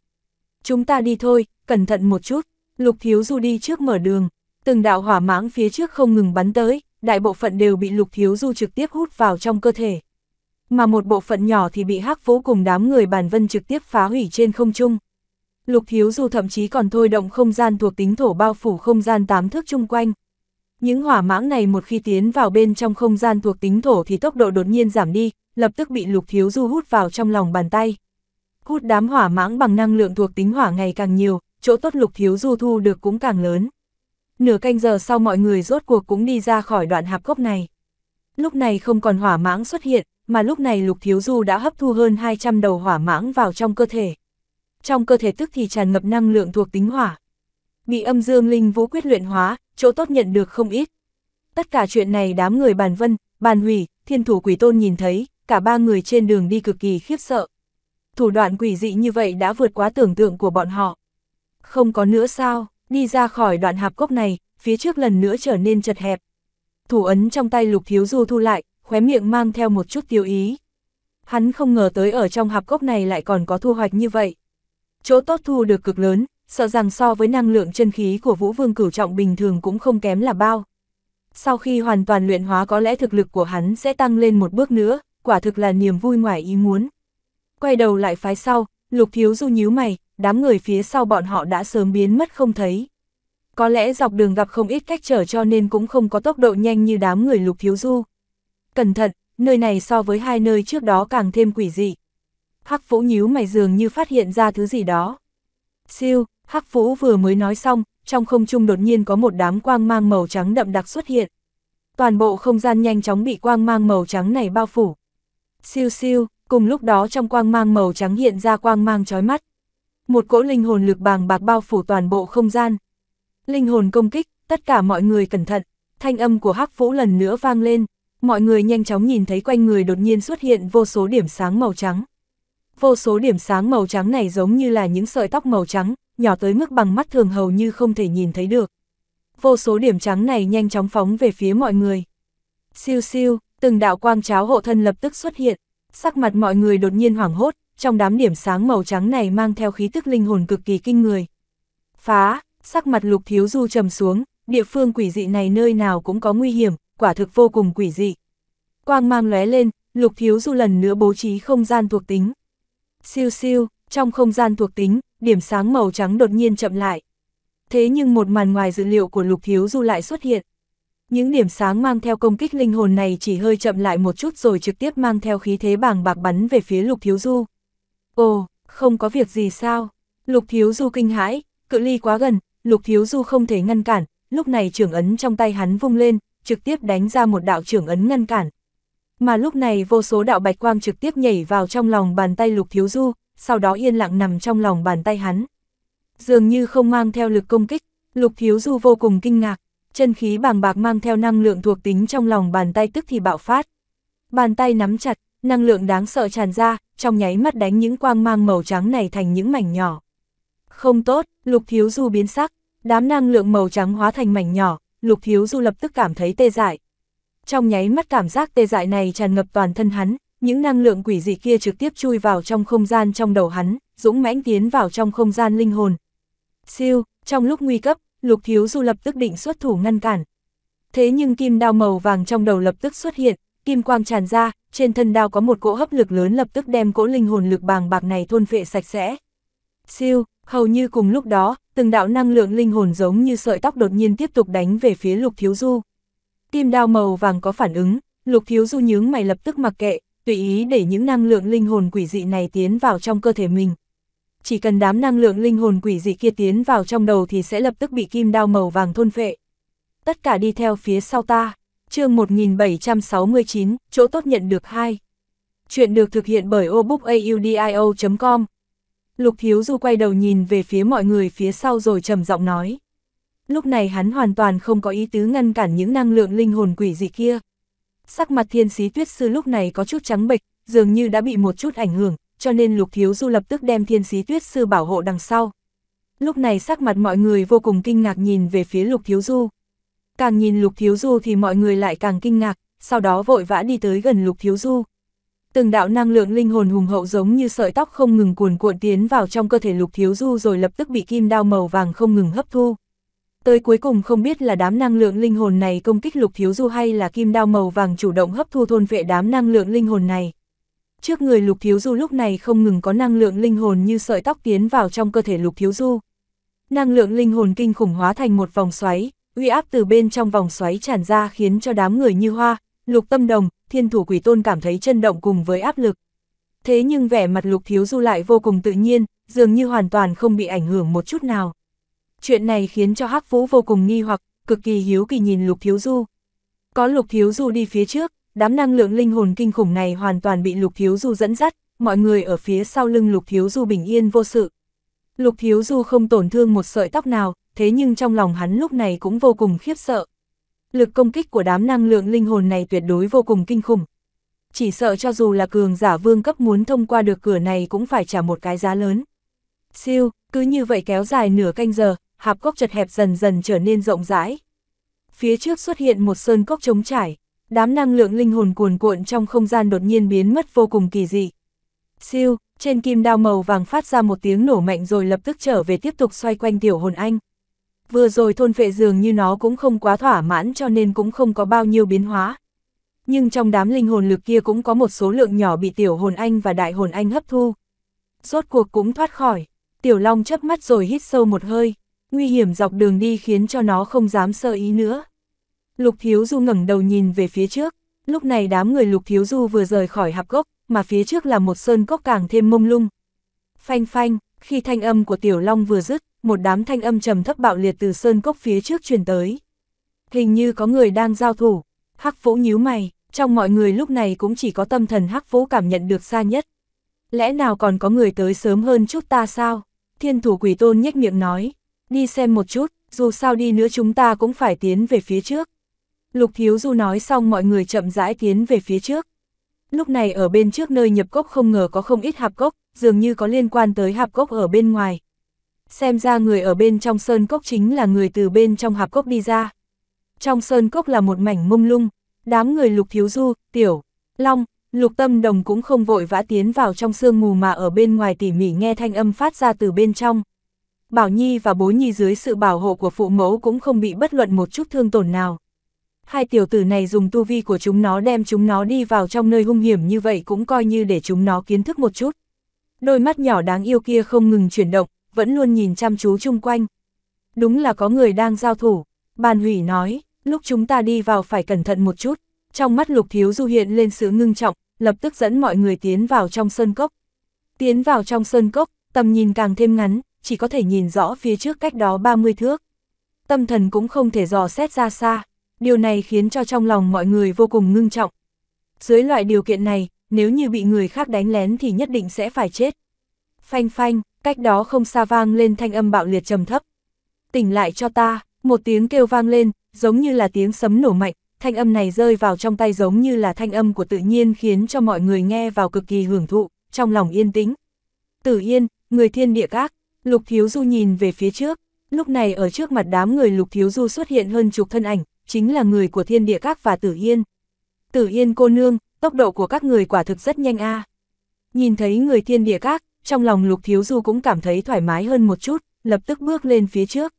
Chúng ta đi thôi, cẩn thận một chút, lục thiếu du đi trước mở đường, từng đạo hỏa mãng phía trước không ngừng bắn tới, đại bộ phận đều bị lục thiếu du trực tiếp hút vào trong cơ thể. Mà một bộ phận nhỏ thì bị hắc vũ cùng đám người bàn vân trực tiếp phá hủy trên không trung. Lục thiếu du thậm chí còn thôi động không gian thuộc tính thổ bao phủ không gian tám thước chung quanh. Những hỏa mãng này một khi tiến vào bên trong không gian thuộc tính thổ thì tốc độ đột nhiên giảm đi, lập tức bị lục thiếu du hút vào trong lòng bàn tay. Hút đám hỏa mãng bằng năng lượng thuộc tính hỏa ngày càng nhiều, chỗ tốt lục thiếu du thu được cũng càng lớn nửa canh giờ sau mọi người rốt cuộc cũng đi ra khỏi đoạn hạp cốc này. Lúc này không còn hỏa mãng xuất hiện, mà lúc này Lục Thiếu Du đã hấp thu hơn 200 đầu hỏa mãng vào trong cơ thể. Trong cơ thể tức thì tràn ngập năng lượng thuộc tính hỏa. Bị âm dương linh vũ quyết luyện hóa, chỗ tốt nhận được không ít. Tất cả chuyện này đám người bàn vân, bàn hủy, thiên thủ quỷ tôn nhìn thấy, cả ba người trên đường đi cực kỳ khiếp sợ. Thủ đoạn quỷ dị như vậy đã vượt quá tưởng tượng của bọn họ. Không có nữa sao? Đi ra khỏi đoạn hạp cốc này, phía trước lần nữa trở nên chật hẹp. Thủ ấn trong tay lục thiếu du thu lại, khóe miệng mang theo một chút tiêu ý. Hắn không ngờ tới ở trong hạp cốc này lại còn có thu hoạch như vậy. Chỗ tốt thu được cực lớn, sợ rằng so với năng lượng chân khí của Vũ Vương Cửu Trọng bình thường cũng không kém là bao. Sau khi hoàn toàn luyện hóa có lẽ thực lực của hắn sẽ tăng lên một bước nữa, quả thực là niềm vui ngoài ý muốn. Quay đầu lại phái sau, Lục Thiếu Du nhíu mày, đám người phía sau bọn họ đã sớm biến mất không thấy. Có lẽ dọc đường gặp không ít cách trở cho nên cũng không có tốc độ nhanh như đám người lục thiếu du. Cẩn thận, nơi này so với hai nơi trước đó càng thêm quỷ dị. Hắc Vũ nhíu mày dường như phát hiện ra thứ gì đó. Siêu, Hắc Vũ vừa mới nói xong, trong không trung đột nhiên có một đám quang mang màu trắng đậm đặc xuất hiện. Toàn bộ không gian nhanh chóng bị quang mang màu trắng này bao phủ. Siêu siêu, cùng lúc đó trong quang mang màu trắng hiện ra quang mang chói mắt. Một cỗ linh hồn lực bàng bạc bao phủ toàn bộ không gian. Linh hồn công kích, tất cả mọi người cẩn thận, thanh âm của hắc vũ lần nữa vang lên, mọi người nhanh chóng nhìn thấy quanh người đột nhiên xuất hiện vô số điểm sáng màu trắng. Vô số điểm sáng màu trắng này giống như là những sợi tóc màu trắng, nhỏ tới mức bằng mắt thường hầu như không thể nhìn thấy được. Vô số điểm trắng này nhanh chóng phóng về phía mọi người. Siêu siêu, từng đạo quang cháo hộ thân lập tức xuất hiện, sắc mặt mọi người đột nhiên hoảng hốt, trong đám điểm sáng màu trắng này mang theo khí tức linh hồn cực kỳ kinh người. Phá, sắc mặt lục thiếu du trầm xuống, địa phương quỷ dị này nơi nào cũng có nguy hiểm, quả thực vô cùng quỷ dị. Quang mang lóe lên, lục thiếu du lần nữa bố trí không gian thuộc tính. Siêu siêu, trong không gian thuộc tính, điểm sáng màu trắng đột nhiên chậm lại. Thế nhưng một màn ngoài dữ liệu của lục thiếu du lại xuất hiện. Những điểm sáng mang theo công kích linh hồn này chỉ hơi chậm lại một chút rồi trực tiếp mang theo khí thế bàng bạc bắn về phía lục thiếu du. Ồ, không có việc gì sao? Lục Thiếu Du kinh hãi, cự ly quá gần, Lục Thiếu Du không thể ngăn cản, lúc này trưởng ấn trong tay hắn vung lên, trực tiếp đánh ra một đạo trưởng ấn ngăn cản. Mà lúc này vô số đạo bạch quang trực tiếp nhảy vào trong lòng bàn tay Lục Thiếu Du, sau đó yên lặng nằm trong lòng bàn tay hắn. Dường như không mang theo lực công kích, Lục Thiếu Du vô cùng kinh ngạc, chân khí bàng bạc mang theo năng lượng thuộc tính trong lòng bàn tay tức thì bạo phát. Bàn tay nắm chặt, năng lượng đáng sợ tràn ra, trong nháy mắt đánh những quang mang màu trắng này thành những mảnh nhỏ. Không tốt, Lục Thiếu Du biến sắc, đám năng lượng màu trắng hóa thành mảnh nhỏ, Lục Thiếu Du lập tức cảm thấy tê dại. Trong nháy mắt cảm giác tê dại này tràn ngập toàn thân hắn, những năng lượng quỷ dị kia trực tiếp chui vào trong không gian trong đầu hắn, dũng mãnh tiến vào trong không gian linh hồn. Siêu, trong lúc nguy cấp, Lục Thiếu Du lập tức định xuất thủ ngăn cản. Thế nhưng kim đao màu vàng trong đầu lập tức xuất hiện, kim quang tràn ra, trên thân đao có một cỗ hấp lực lớn lập tức đem cỗ linh hồn lực bàng bạc này thôn phệ sạch sẽ. Siêu, hầu như cùng lúc đó, từng đạo năng lượng linh hồn giống như sợi tóc đột nhiên tiếp tục đánh về phía Lục Thiếu Du. Kim đao màu vàng có phản ứng, Lục Thiếu Du nhướng mày lập tức mặc kệ, tùy ý để những năng lượng linh hồn quỷ dị này tiến vào trong cơ thể mình. Chỉ cần đám năng lượng linh hồn quỷ dị kia tiến vào trong đầu thì sẽ lập tức bị kim đao màu vàng thôn phệ. Tất cả đi theo phía sau ta chương 1769, chỗ tốt nhận được 2. Chuyện được thực hiện bởi obookaudio.com. Lục Thiếu Du quay đầu nhìn về phía mọi người phía sau rồi trầm giọng nói. Lúc này hắn hoàn toàn không có ý tứ ngăn cản những năng lượng linh hồn quỷ dị kia. Sắc mặt thiên sĩ tuyết sư lúc này có chút trắng bệch, dường như đã bị một chút ảnh hưởng, cho nên Lục Thiếu Du lập tức đem thiên sĩ tuyết sư bảo hộ đằng sau. Lúc này sắc mặt mọi người vô cùng kinh ngạc nhìn về phía Lục Thiếu Du, Càng nhìn Lục Thiếu Du thì mọi người lại càng kinh ngạc, sau đó vội vã đi tới gần Lục Thiếu Du. Từng đạo năng lượng linh hồn hùng hậu giống như sợi tóc không ngừng cuồn cuộn tiến vào trong cơ thể Lục Thiếu Du rồi lập tức bị kim đao màu vàng không ngừng hấp thu. Tới cuối cùng không biết là đám năng lượng linh hồn này công kích Lục Thiếu Du hay là kim đao màu vàng chủ động hấp thu thôn vệ đám năng lượng linh hồn này. Trước người Lục Thiếu Du lúc này không ngừng có năng lượng linh hồn như sợi tóc tiến vào trong cơ thể Lục Thiếu Du. Năng lượng linh hồn kinh khủng hóa thành một vòng xoáy, uy áp từ bên trong vòng xoáy tràn ra khiến cho đám người như hoa, lục tâm đồng, thiên thủ quỷ tôn cảm thấy chân động cùng với áp lực. Thế nhưng vẻ mặt lục thiếu du lại vô cùng tự nhiên, dường như hoàn toàn không bị ảnh hưởng một chút nào. Chuyện này khiến cho hắc vũ vô cùng nghi hoặc, cực kỳ hiếu kỳ nhìn lục thiếu du. Có lục thiếu du đi phía trước, đám năng lượng linh hồn kinh khủng này hoàn toàn bị lục thiếu du dẫn dắt, mọi người ở phía sau lưng lục thiếu du bình yên vô sự. Lục thiếu du không tổn thương một sợi tóc nào, thế nhưng trong lòng hắn lúc này cũng vô cùng khiếp sợ. Lực công kích của đám năng lượng linh hồn này tuyệt đối vô cùng kinh khủng. Chỉ sợ cho dù là cường giả vương cấp muốn thông qua được cửa này cũng phải trả một cái giá lớn. Siêu, cứ như vậy kéo dài nửa canh giờ, hạp cốc chật hẹp dần dần trở nên rộng rãi. Phía trước xuất hiện một sơn cốc trống trải, đám năng lượng linh hồn cuồn cuộn trong không gian đột nhiên biến mất vô cùng kỳ dị. Siêu, trên kim đao màu vàng phát ra một tiếng nổ mạnh rồi lập tức trở về tiếp tục xoay quanh tiểu hồn anh vừa rồi thôn vệ dường như nó cũng không quá thỏa mãn cho nên cũng không có bao nhiêu biến hóa. Nhưng trong đám linh hồn lực kia cũng có một số lượng nhỏ bị tiểu hồn anh và đại hồn anh hấp thu. Rốt cuộc cũng thoát khỏi, tiểu long chớp mắt rồi hít sâu một hơi, nguy hiểm dọc đường đi khiến cho nó không dám sơ ý nữa. Lục Thiếu Du ngẩng đầu nhìn về phía trước, lúc này đám người Lục Thiếu Du vừa rời khỏi hạp gốc, mà phía trước là một sơn cốc càng thêm mông lung. Phanh phanh, khi thanh âm của Tiểu Long vừa dứt, một đám thanh âm trầm thấp bạo liệt từ sơn cốc phía trước truyền tới. Hình như có người đang giao thủ, hắc vũ nhíu mày, trong mọi người lúc này cũng chỉ có tâm thần hắc vũ cảm nhận được xa nhất. Lẽ nào còn có người tới sớm hơn chút ta sao? Thiên thủ quỷ tôn nhếch miệng nói, đi xem một chút, dù sao đi nữa chúng ta cũng phải tiến về phía trước. Lục Thiếu Du nói xong mọi người chậm rãi tiến về phía trước. Lúc này ở bên trước nơi nhập cốc không ngờ có không ít hạp cốc, dường như có liên quan tới hạp cốc ở bên ngoài, xem ra người ở bên trong sơn cốc chính là người từ bên trong hạp cốc đi ra. Trong sơn cốc là một mảnh mông lung, đám người lục thiếu du, tiểu, long, lục tâm đồng cũng không vội vã tiến vào trong sương mù mà ở bên ngoài tỉ mỉ nghe thanh âm phát ra từ bên trong. Bảo Nhi và bố Nhi dưới sự bảo hộ của phụ mẫu cũng không bị bất luận một chút thương tổn nào. Hai tiểu tử này dùng tu vi của chúng nó đem chúng nó đi vào trong nơi hung hiểm như vậy cũng coi như để chúng nó kiến thức một chút. Đôi mắt nhỏ đáng yêu kia không ngừng chuyển động, vẫn luôn nhìn chăm chú chung quanh. Đúng là có người đang giao thủ, bàn hủy nói, lúc chúng ta đi vào phải cẩn thận một chút, trong mắt lục thiếu du hiện lên sự ngưng trọng, lập tức dẫn mọi người tiến vào trong sơn cốc. Tiến vào trong sơn cốc, tầm nhìn càng thêm ngắn, chỉ có thể nhìn rõ phía trước cách đó 30 thước. Tâm thần cũng không thể dò xét ra xa, điều này khiến cho trong lòng mọi người vô cùng ngưng trọng. Dưới loại điều kiện này, nếu như bị người khác đánh lén thì nhất định sẽ phải chết phanh phanh, cách đó không xa vang lên thanh âm bạo liệt trầm thấp. Tỉnh lại cho ta, một tiếng kêu vang lên, giống như là tiếng sấm nổ mạnh, thanh âm này rơi vào trong tay giống như là thanh âm của tự nhiên khiến cho mọi người nghe vào cực kỳ hưởng thụ, trong lòng yên tĩnh. Tử yên, người thiên địa các, Lục Thiếu Du nhìn về phía trước, lúc này ở trước mặt đám người Lục Thiếu Du xuất hiện hơn chục thân ảnh, chính là người của thiên địa các và Tử Yên. Tử Yên cô nương, tốc độ của các người quả thực rất nhanh a Nhìn thấy người thiên địa các, trong lòng Lục Thiếu Du cũng cảm thấy thoải mái hơn một chút, lập tức bước lên phía trước.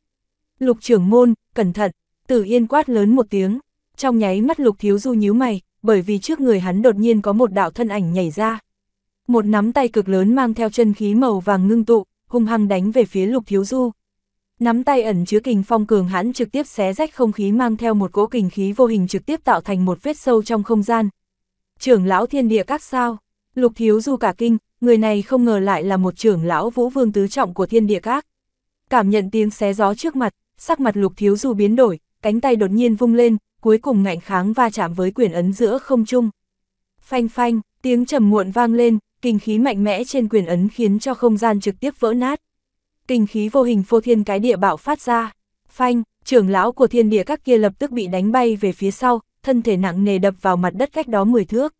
Lục trưởng môn, cẩn thận, Tử Yên quát lớn một tiếng, trong nháy mắt Lục Thiếu Du nhíu mày, bởi vì trước người hắn đột nhiên có một đạo thân ảnh nhảy ra. Một nắm tay cực lớn mang theo chân khí màu vàng ngưng tụ, hung hăng đánh về phía Lục Thiếu Du. Nắm tay ẩn chứa kình phong cường hãn trực tiếp xé rách không khí mang theo một cỗ kình khí vô hình trực tiếp tạo thành một vết sâu trong không gian. Trưởng lão thiên địa các sao? Lục Thiếu Du cả kinh, người này không ngờ lại là một trưởng lão vũ vương tứ trọng của thiên địa các. Cảm nhận tiếng xé gió trước mặt, sắc mặt lục thiếu Du biến đổi, cánh tay đột nhiên vung lên, cuối cùng ngạnh kháng va chạm với quyền ấn giữa không trung. Phanh phanh, tiếng trầm muộn vang lên, kinh khí mạnh mẽ trên quyền ấn khiến cho không gian trực tiếp vỡ nát. Kinh khí vô hình phô thiên cái địa bạo phát ra. Phanh, trưởng lão của thiên địa các kia lập tức bị đánh bay về phía sau, thân thể nặng nề đập vào mặt đất cách đó 10 thước.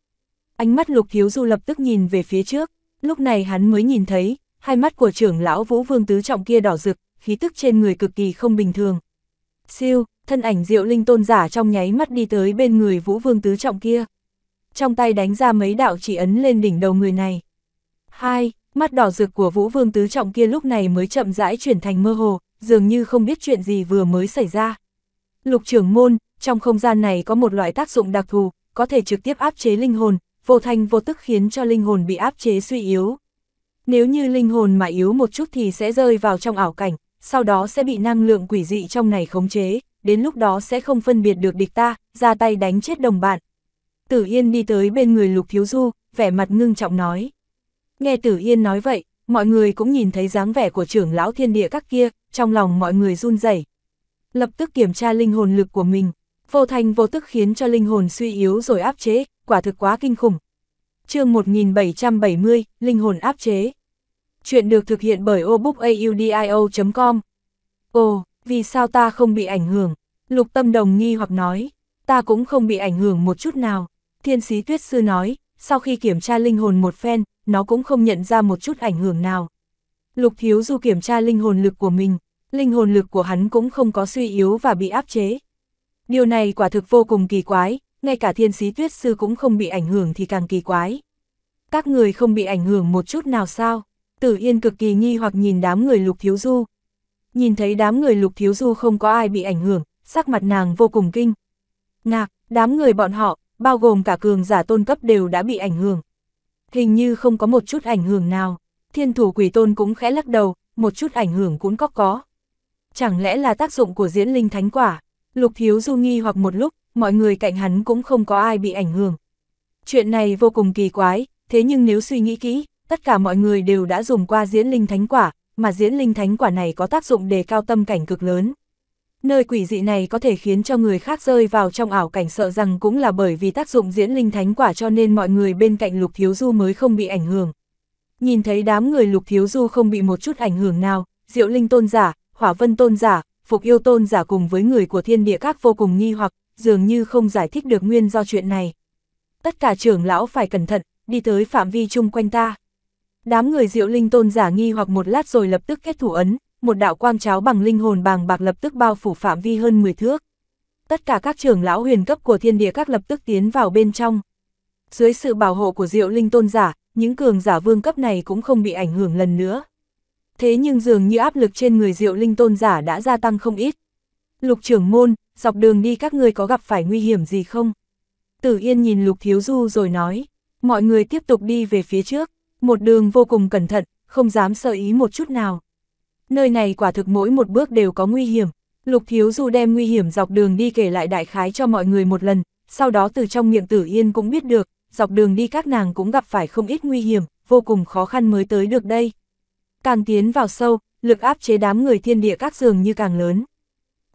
Ánh mắt lục thiếu du lập tức nhìn về phía trước, lúc này hắn mới nhìn thấy, hai mắt của trưởng lão Vũ Vương Tứ Trọng kia đỏ rực, khí tức trên người cực kỳ không bình thường. Siêu, thân ảnh diệu linh tôn giả trong nháy mắt đi tới bên người Vũ Vương Tứ Trọng kia. Trong tay đánh ra mấy đạo chỉ ấn lên đỉnh đầu người này. Hai, mắt đỏ rực của Vũ Vương Tứ Trọng kia lúc này mới chậm rãi chuyển thành mơ hồ, dường như không biết chuyện gì vừa mới xảy ra. Lục trưởng môn, trong không gian này có một loại tác dụng đặc thù, có thể trực tiếp áp chế linh hồn, vô thanh vô tức khiến cho linh hồn bị áp chế suy yếu. Nếu như linh hồn mà yếu một chút thì sẽ rơi vào trong ảo cảnh, sau đó sẽ bị năng lượng quỷ dị trong này khống chế, đến lúc đó sẽ không phân biệt được địch ta, ra tay đánh chết đồng bạn. Tử Yên đi tới bên người Lục Thiếu Du, vẻ mặt ngưng trọng nói. Nghe Tử Yên nói vậy, mọi người cũng nhìn thấy dáng vẻ của trưởng lão thiên địa các kia, trong lòng mọi người run rẩy. Lập tức kiểm tra linh hồn lực của mình, vô thành vô tức khiến cho linh hồn suy yếu rồi áp chế, quả thực quá kinh khủng. chương 1770, Linh hồn áp chế. Chuyện được thực hiện bởi obookaudio.com. Ồ, vì sao ta không bị ảnh hưởng? Lục tâm đồng nghi hoặc nói, ta cũng không bị ảnh hưởng một chút nào. Thiên sĩ tuyết sư nói, sau khi kiểm tra linh hồn một phen, nó cũng không nhận ra một chút ảnh hưởng nào. Lục thiếu du kiểm tra linh hồn lực của mình, linh hồn lực của hắn cũng không có suy yếu và bị áp chế. Điều này quả thực vô cùng kỳ quái, ngay cả thiên sĩ tuyết sư cũng không bị ảnh hưởng thì càng kỳ quái. Các người không bị ảnh hưởng một chút nào sao? Tử Yên cực kỳ nghi hoặc nhìn đám người lục thiếu du. Nhìn thấy đám người lục thiếu du không có ai bị ảnh hưởng, sắc mặt nàng vô cùng kinh. Ngạc, đám người bọn họ, bao gồm cả cường giả tôn cấp đều đã bị ảnh hưởng. Hình như không có một chút ảnh hưởng nào, thiên thủ quỷ tôn cũng khẽ lắc đầu, một chút ảnh hưởng cũng có có. Chẳng lẽ là tác dụng của diễn linh thánh quả? Lục thiếu du nghi hoặc một lúc, mọi người cạnh hắn cũng không có ai bị ảnh hưởng. Chuyện này vô cùng kỳ quái, thế nhưng nếu suy nghĩ kỹ, tất cả mọi người đều đã dùng qua diễn linh thánh quả, mà diễn linh thánh quả này có tác dụng đề cao tâm cảnh cực lớn. Nơi quỷ dị này có thể khiến cho người khác rơi vào trong ảo cảnh sợ rằng cũng là bởi vì tác dụng diễn linh thánh quả cho nên mọi người bên cạnh Lục Thiếu Du mới không bị ảnh hưởng. Nhìn thấy đám người Lục Thiếu Du không bị một chút ảnh hưởng nào, Diệu Linh tôn giả, Hỏa Vân tôn giả, Phục Yêu tôn giả cùng với người của thiên địa các vô cùng nghi hoặc dường như không giải thích được nguyên do chuyện này. Tất cả trưởng lão phải cẩn thận, đi tới phạm vi chung quanh ta. Đám người diệu linh tôn giả nghi hoặc một lát rồi lập tức kết thủ ấn, một đạo quang cháo bằng linh hồn bàng bạc lập tức bao phủ phạm vi hơn 10 thước. Tất cả các trưởng lão huyền cấp của thiên địa các lập tức tiến vào bên trong. Dưới sự bảo hộ của diệu linh tôn giả, những cường giả vương cấp này cũng không bị ảnh hưởng lần nữa. Thế nhưng dường như áp lực trên người diệu linh tôn giả đã gia tăng không ít. Lục trưởng môn, dọc đường đi các người có gặp phải nguy hiểm gì không? Tử Yên nhìn Lục Thiếu Du rồi nói, mọi người tiếp tục đi về phía trước, một đường vô cùng cẩn thận, không dám sơ ý một chút nào. Nơi này quả thực mỗi một bước đều có nguy hiểm, Lục Thiếu Du đem nguy hiểm dọc đường đi kể lại đại khái cho mọi người một lần, sau đó từ trong miệng Tử Yên cũng biết được, dọc đường đi các nàng cũng gặp phải không ít nguy hiểm, vô cùng khó khăn mới tới được đây. Càng tiến vào sâu, lực áp chế đám người thiên địa các giường như càng lớn.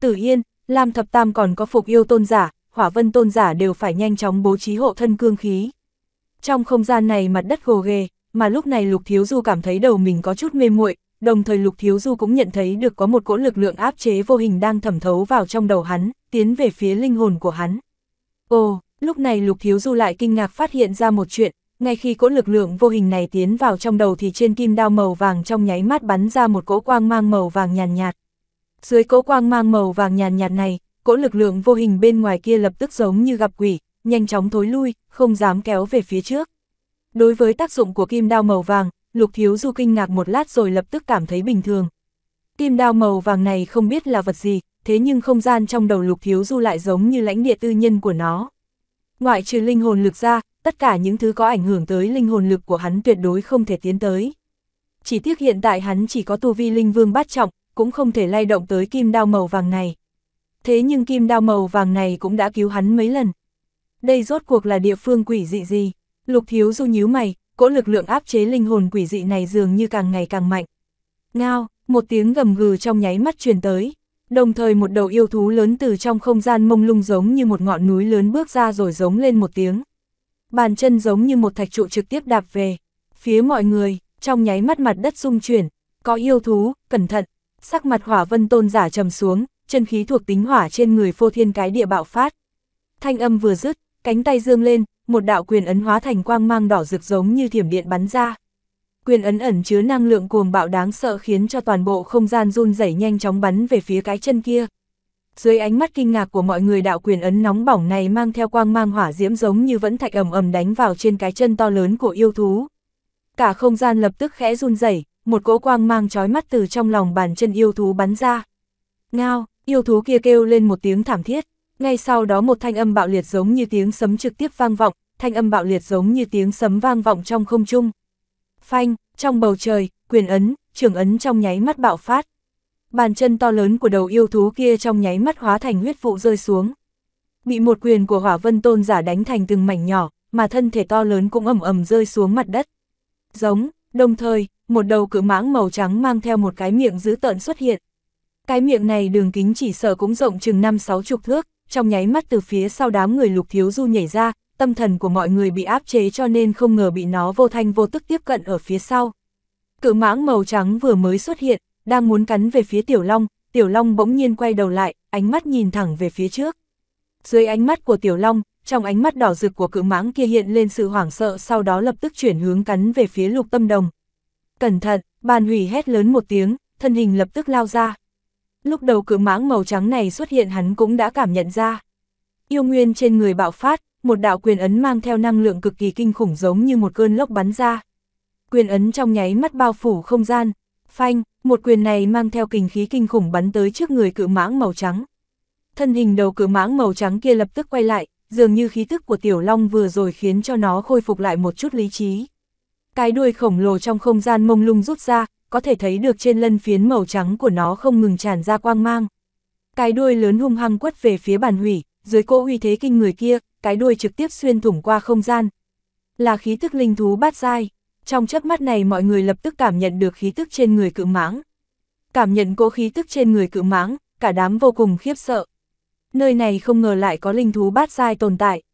Tử Yên, Lam Thập Tam còn có phục yêu tôn giả, hỏa vân tôn giả đều phải nhanh chóng bố trí hộ thân cương khí. Trong không gian này mặt đất gồ ghề, mà lúc này Lục Thiếu Du cảm thấy đầu mình có chút mê muội, đồng thời Lục Thiếu Du cũng nhận thấy được có một cỗ lực lượng áp chế vô hình đang thẩm thấu vào trong đầu hắn, tiến về phía linh hồn của hắn. Ồ, lúc này Lục Thiếu Du lại kinh ngạc phát hiện ra một chuyện, ngay khi cỗ lực lượng vô hình này tiến vào trong đầu thì trên kim đao màu vàng trong nháy mắt bắn ra một cỗ quang mang màu vàng nhàn nhạt, nhạt, dưới cỗ quang mang màu vàng nhàn nhạt này, cỗ lực lượng vô hình bên ngoài kia lập tức giống như gặp quỷ, nhanh chóng thối lui, không dám kéo về phía trước. Đối với tác dụng của kim đao màu vàng, Lục Thiếu Du kinh ngạc một lát rồi lập tức cảm thấy bình thường. Kim đao màu vàng này không biết là vật gì, thế nhưng không gian trong đầu Lục Thiếu Du lại giống như lãnh địa tư nhân của nó. Ngoại trừ linh hồn lực ra, tất cả những thứ có ảnh hưởng tới linh hồn lực của hắn tuyệt đối không thể tiến tới. Chỉ tiếc hiện tại hắn chỉ có tu vi linh vương bát trọng, cũng không thể lay động tới kim đao màu vàng này. Thế nhưng kim đao màu vàng này cũng đã cứu hắn mấy lần. Đây rốt cuộc là địa phương quỷ dị gì? Lục thiếu du nhíu mày, cỗ lực lượng áp chế linh hồn quỷ dị này dường như càng ngày càng mạnh. Ngao, một tiếng gầm gừ trong nháy mắt truyền tới, đồng thời một đầu yêu thú lớn từ trong không gian mông lung giống như một ngọn núi lớn bước ra rồi giống lên một tiếng. Bàn chân giống như một thạch trụ trực tiếp đạp về, phía mọi người, trong nháy mắt mặt đất rung chuyển, có yêu thú, cẩn thận, Sắc mặt hỏa vân tôn giả trầm xuống, chân khí thuộc tính hỏa trên người phô thiên cái địa bạo phát. Thanh âm vừa dứt, cánh tay dương lên, một đạo quyền ấn hóa thành quang mang đỏ rực giống như thiểm điện bắn ra. Quyền ấn ẩn chứa năng lượng cuồng bạo đáng sợ khiến cho toàn bộ không gian run rẩy nhanh chóng bắn về phía cái chân kia. Dưới ánh mắt kinh ngạc của mọi người đạo quyền ấn nóng bỏng này mang theo quang mang hỏa diễm giống như vẫn thạch ầm ầm đánh vào trên cái chân to lớn của yêu thú. Cả không gian lập tức khẽ run rẩy, một cỗ quang mang trói mắt từ trong lòng bàn chân yêu thú bắn ra. Ngao, yêu thú kia kêu lên một tiếng thảm thiết, ngay sau đó một thanh âm bạo liệt giống như tiếng sấm trực tiếp vang vọng, thanh âm bạo liệt giống như tiếng sấm vang vọng trong không trung. Phanh, trong bầu trời, quyền ấn, trường ấn trong nháy mắt bạo phát. Bàn chân to lớn của đầu yêu thú kia trong nháy mắt hóa thành huyết vụ rơi xuống. Bị một quyền của hỏa vân tôn giả đánh thành từng mảnh nhỏ, mà thân thể to lớn cũng ầm ầm rơi xuống mặt đất. Giống, đồng thời, một đầu cự mãng màu trắng mang theo một cái miệng dữ tợn xuất hiện. Cái miệng này đường kính chỉ sợ cũng rộng chừng năm sáu chục thước, trong nháy mắt từ phía sau đám người lục thiếu du nhảy ra, tâm thần của mọi người bị áp chế cho nên không ngờ bị nó vô thanh vô tức tiếp cận ở phía sau. Cự mãng màu trắng vừa mới xuất hiện, đang muốn cắn về phía tiểu long, tiểu long bỗng nhiên quay đầu lại, ánh mắt nhìn thẳng về phía trước. Dưới ánh mắt của tiểu long, trong ánh mắt đỏ rực của cự mãng kia hiện lên sự hoảng sợ sau đó lập tức chuyển hướng cắn về phía lục tâm đồng cẩn thận, bàn hủy hét lớn một tiếng, thân hình lập tức lao ra. Lúc đầu cự mãng màu trắng này xuất hiện hắn cũng đã cảm nhận ra. Yêu nguyên trên người bạo phát, một đạo quyền ấn mang theo năng lượng cực kỳ kinh khủng giống như một cơn lốc bắn ra. Quyền ấn trong nháy mắt bao phủ không gian, phanh, một quyền này mang theo kình khí kinh khủng bắn tới trước người cự mãng màu trắng. Thân hình đầu cự mãng màu trắng kia lập tức quay lại, dường như khí tức của tiểu long vừa rồi khiến cho nó khôi phục lại một chút lý trí cái đuôi khổng lồ trong không gian mông lung rút ra, có thể thấy được trên lân phiến màu trắng của nó không ngừng tràn ra quang mang. Cái đuôi lớn hung hăng quất về phía bàn hủy, dưới cỗ uy thế kinh người kia, cái đuôi trực tiếp xuyên thủng qua không gian. Là khí tức linh thú bát dai, trong chớp mắt này mọi người lập tức cảm nhận được khí tức trên người cự mãng. Cảm nhận cỗ khí tức trên người cự mãng, cả đám vô cùng khiếp sợ. Nơi này không ngờ lại có linh thú bát dai tồn tại.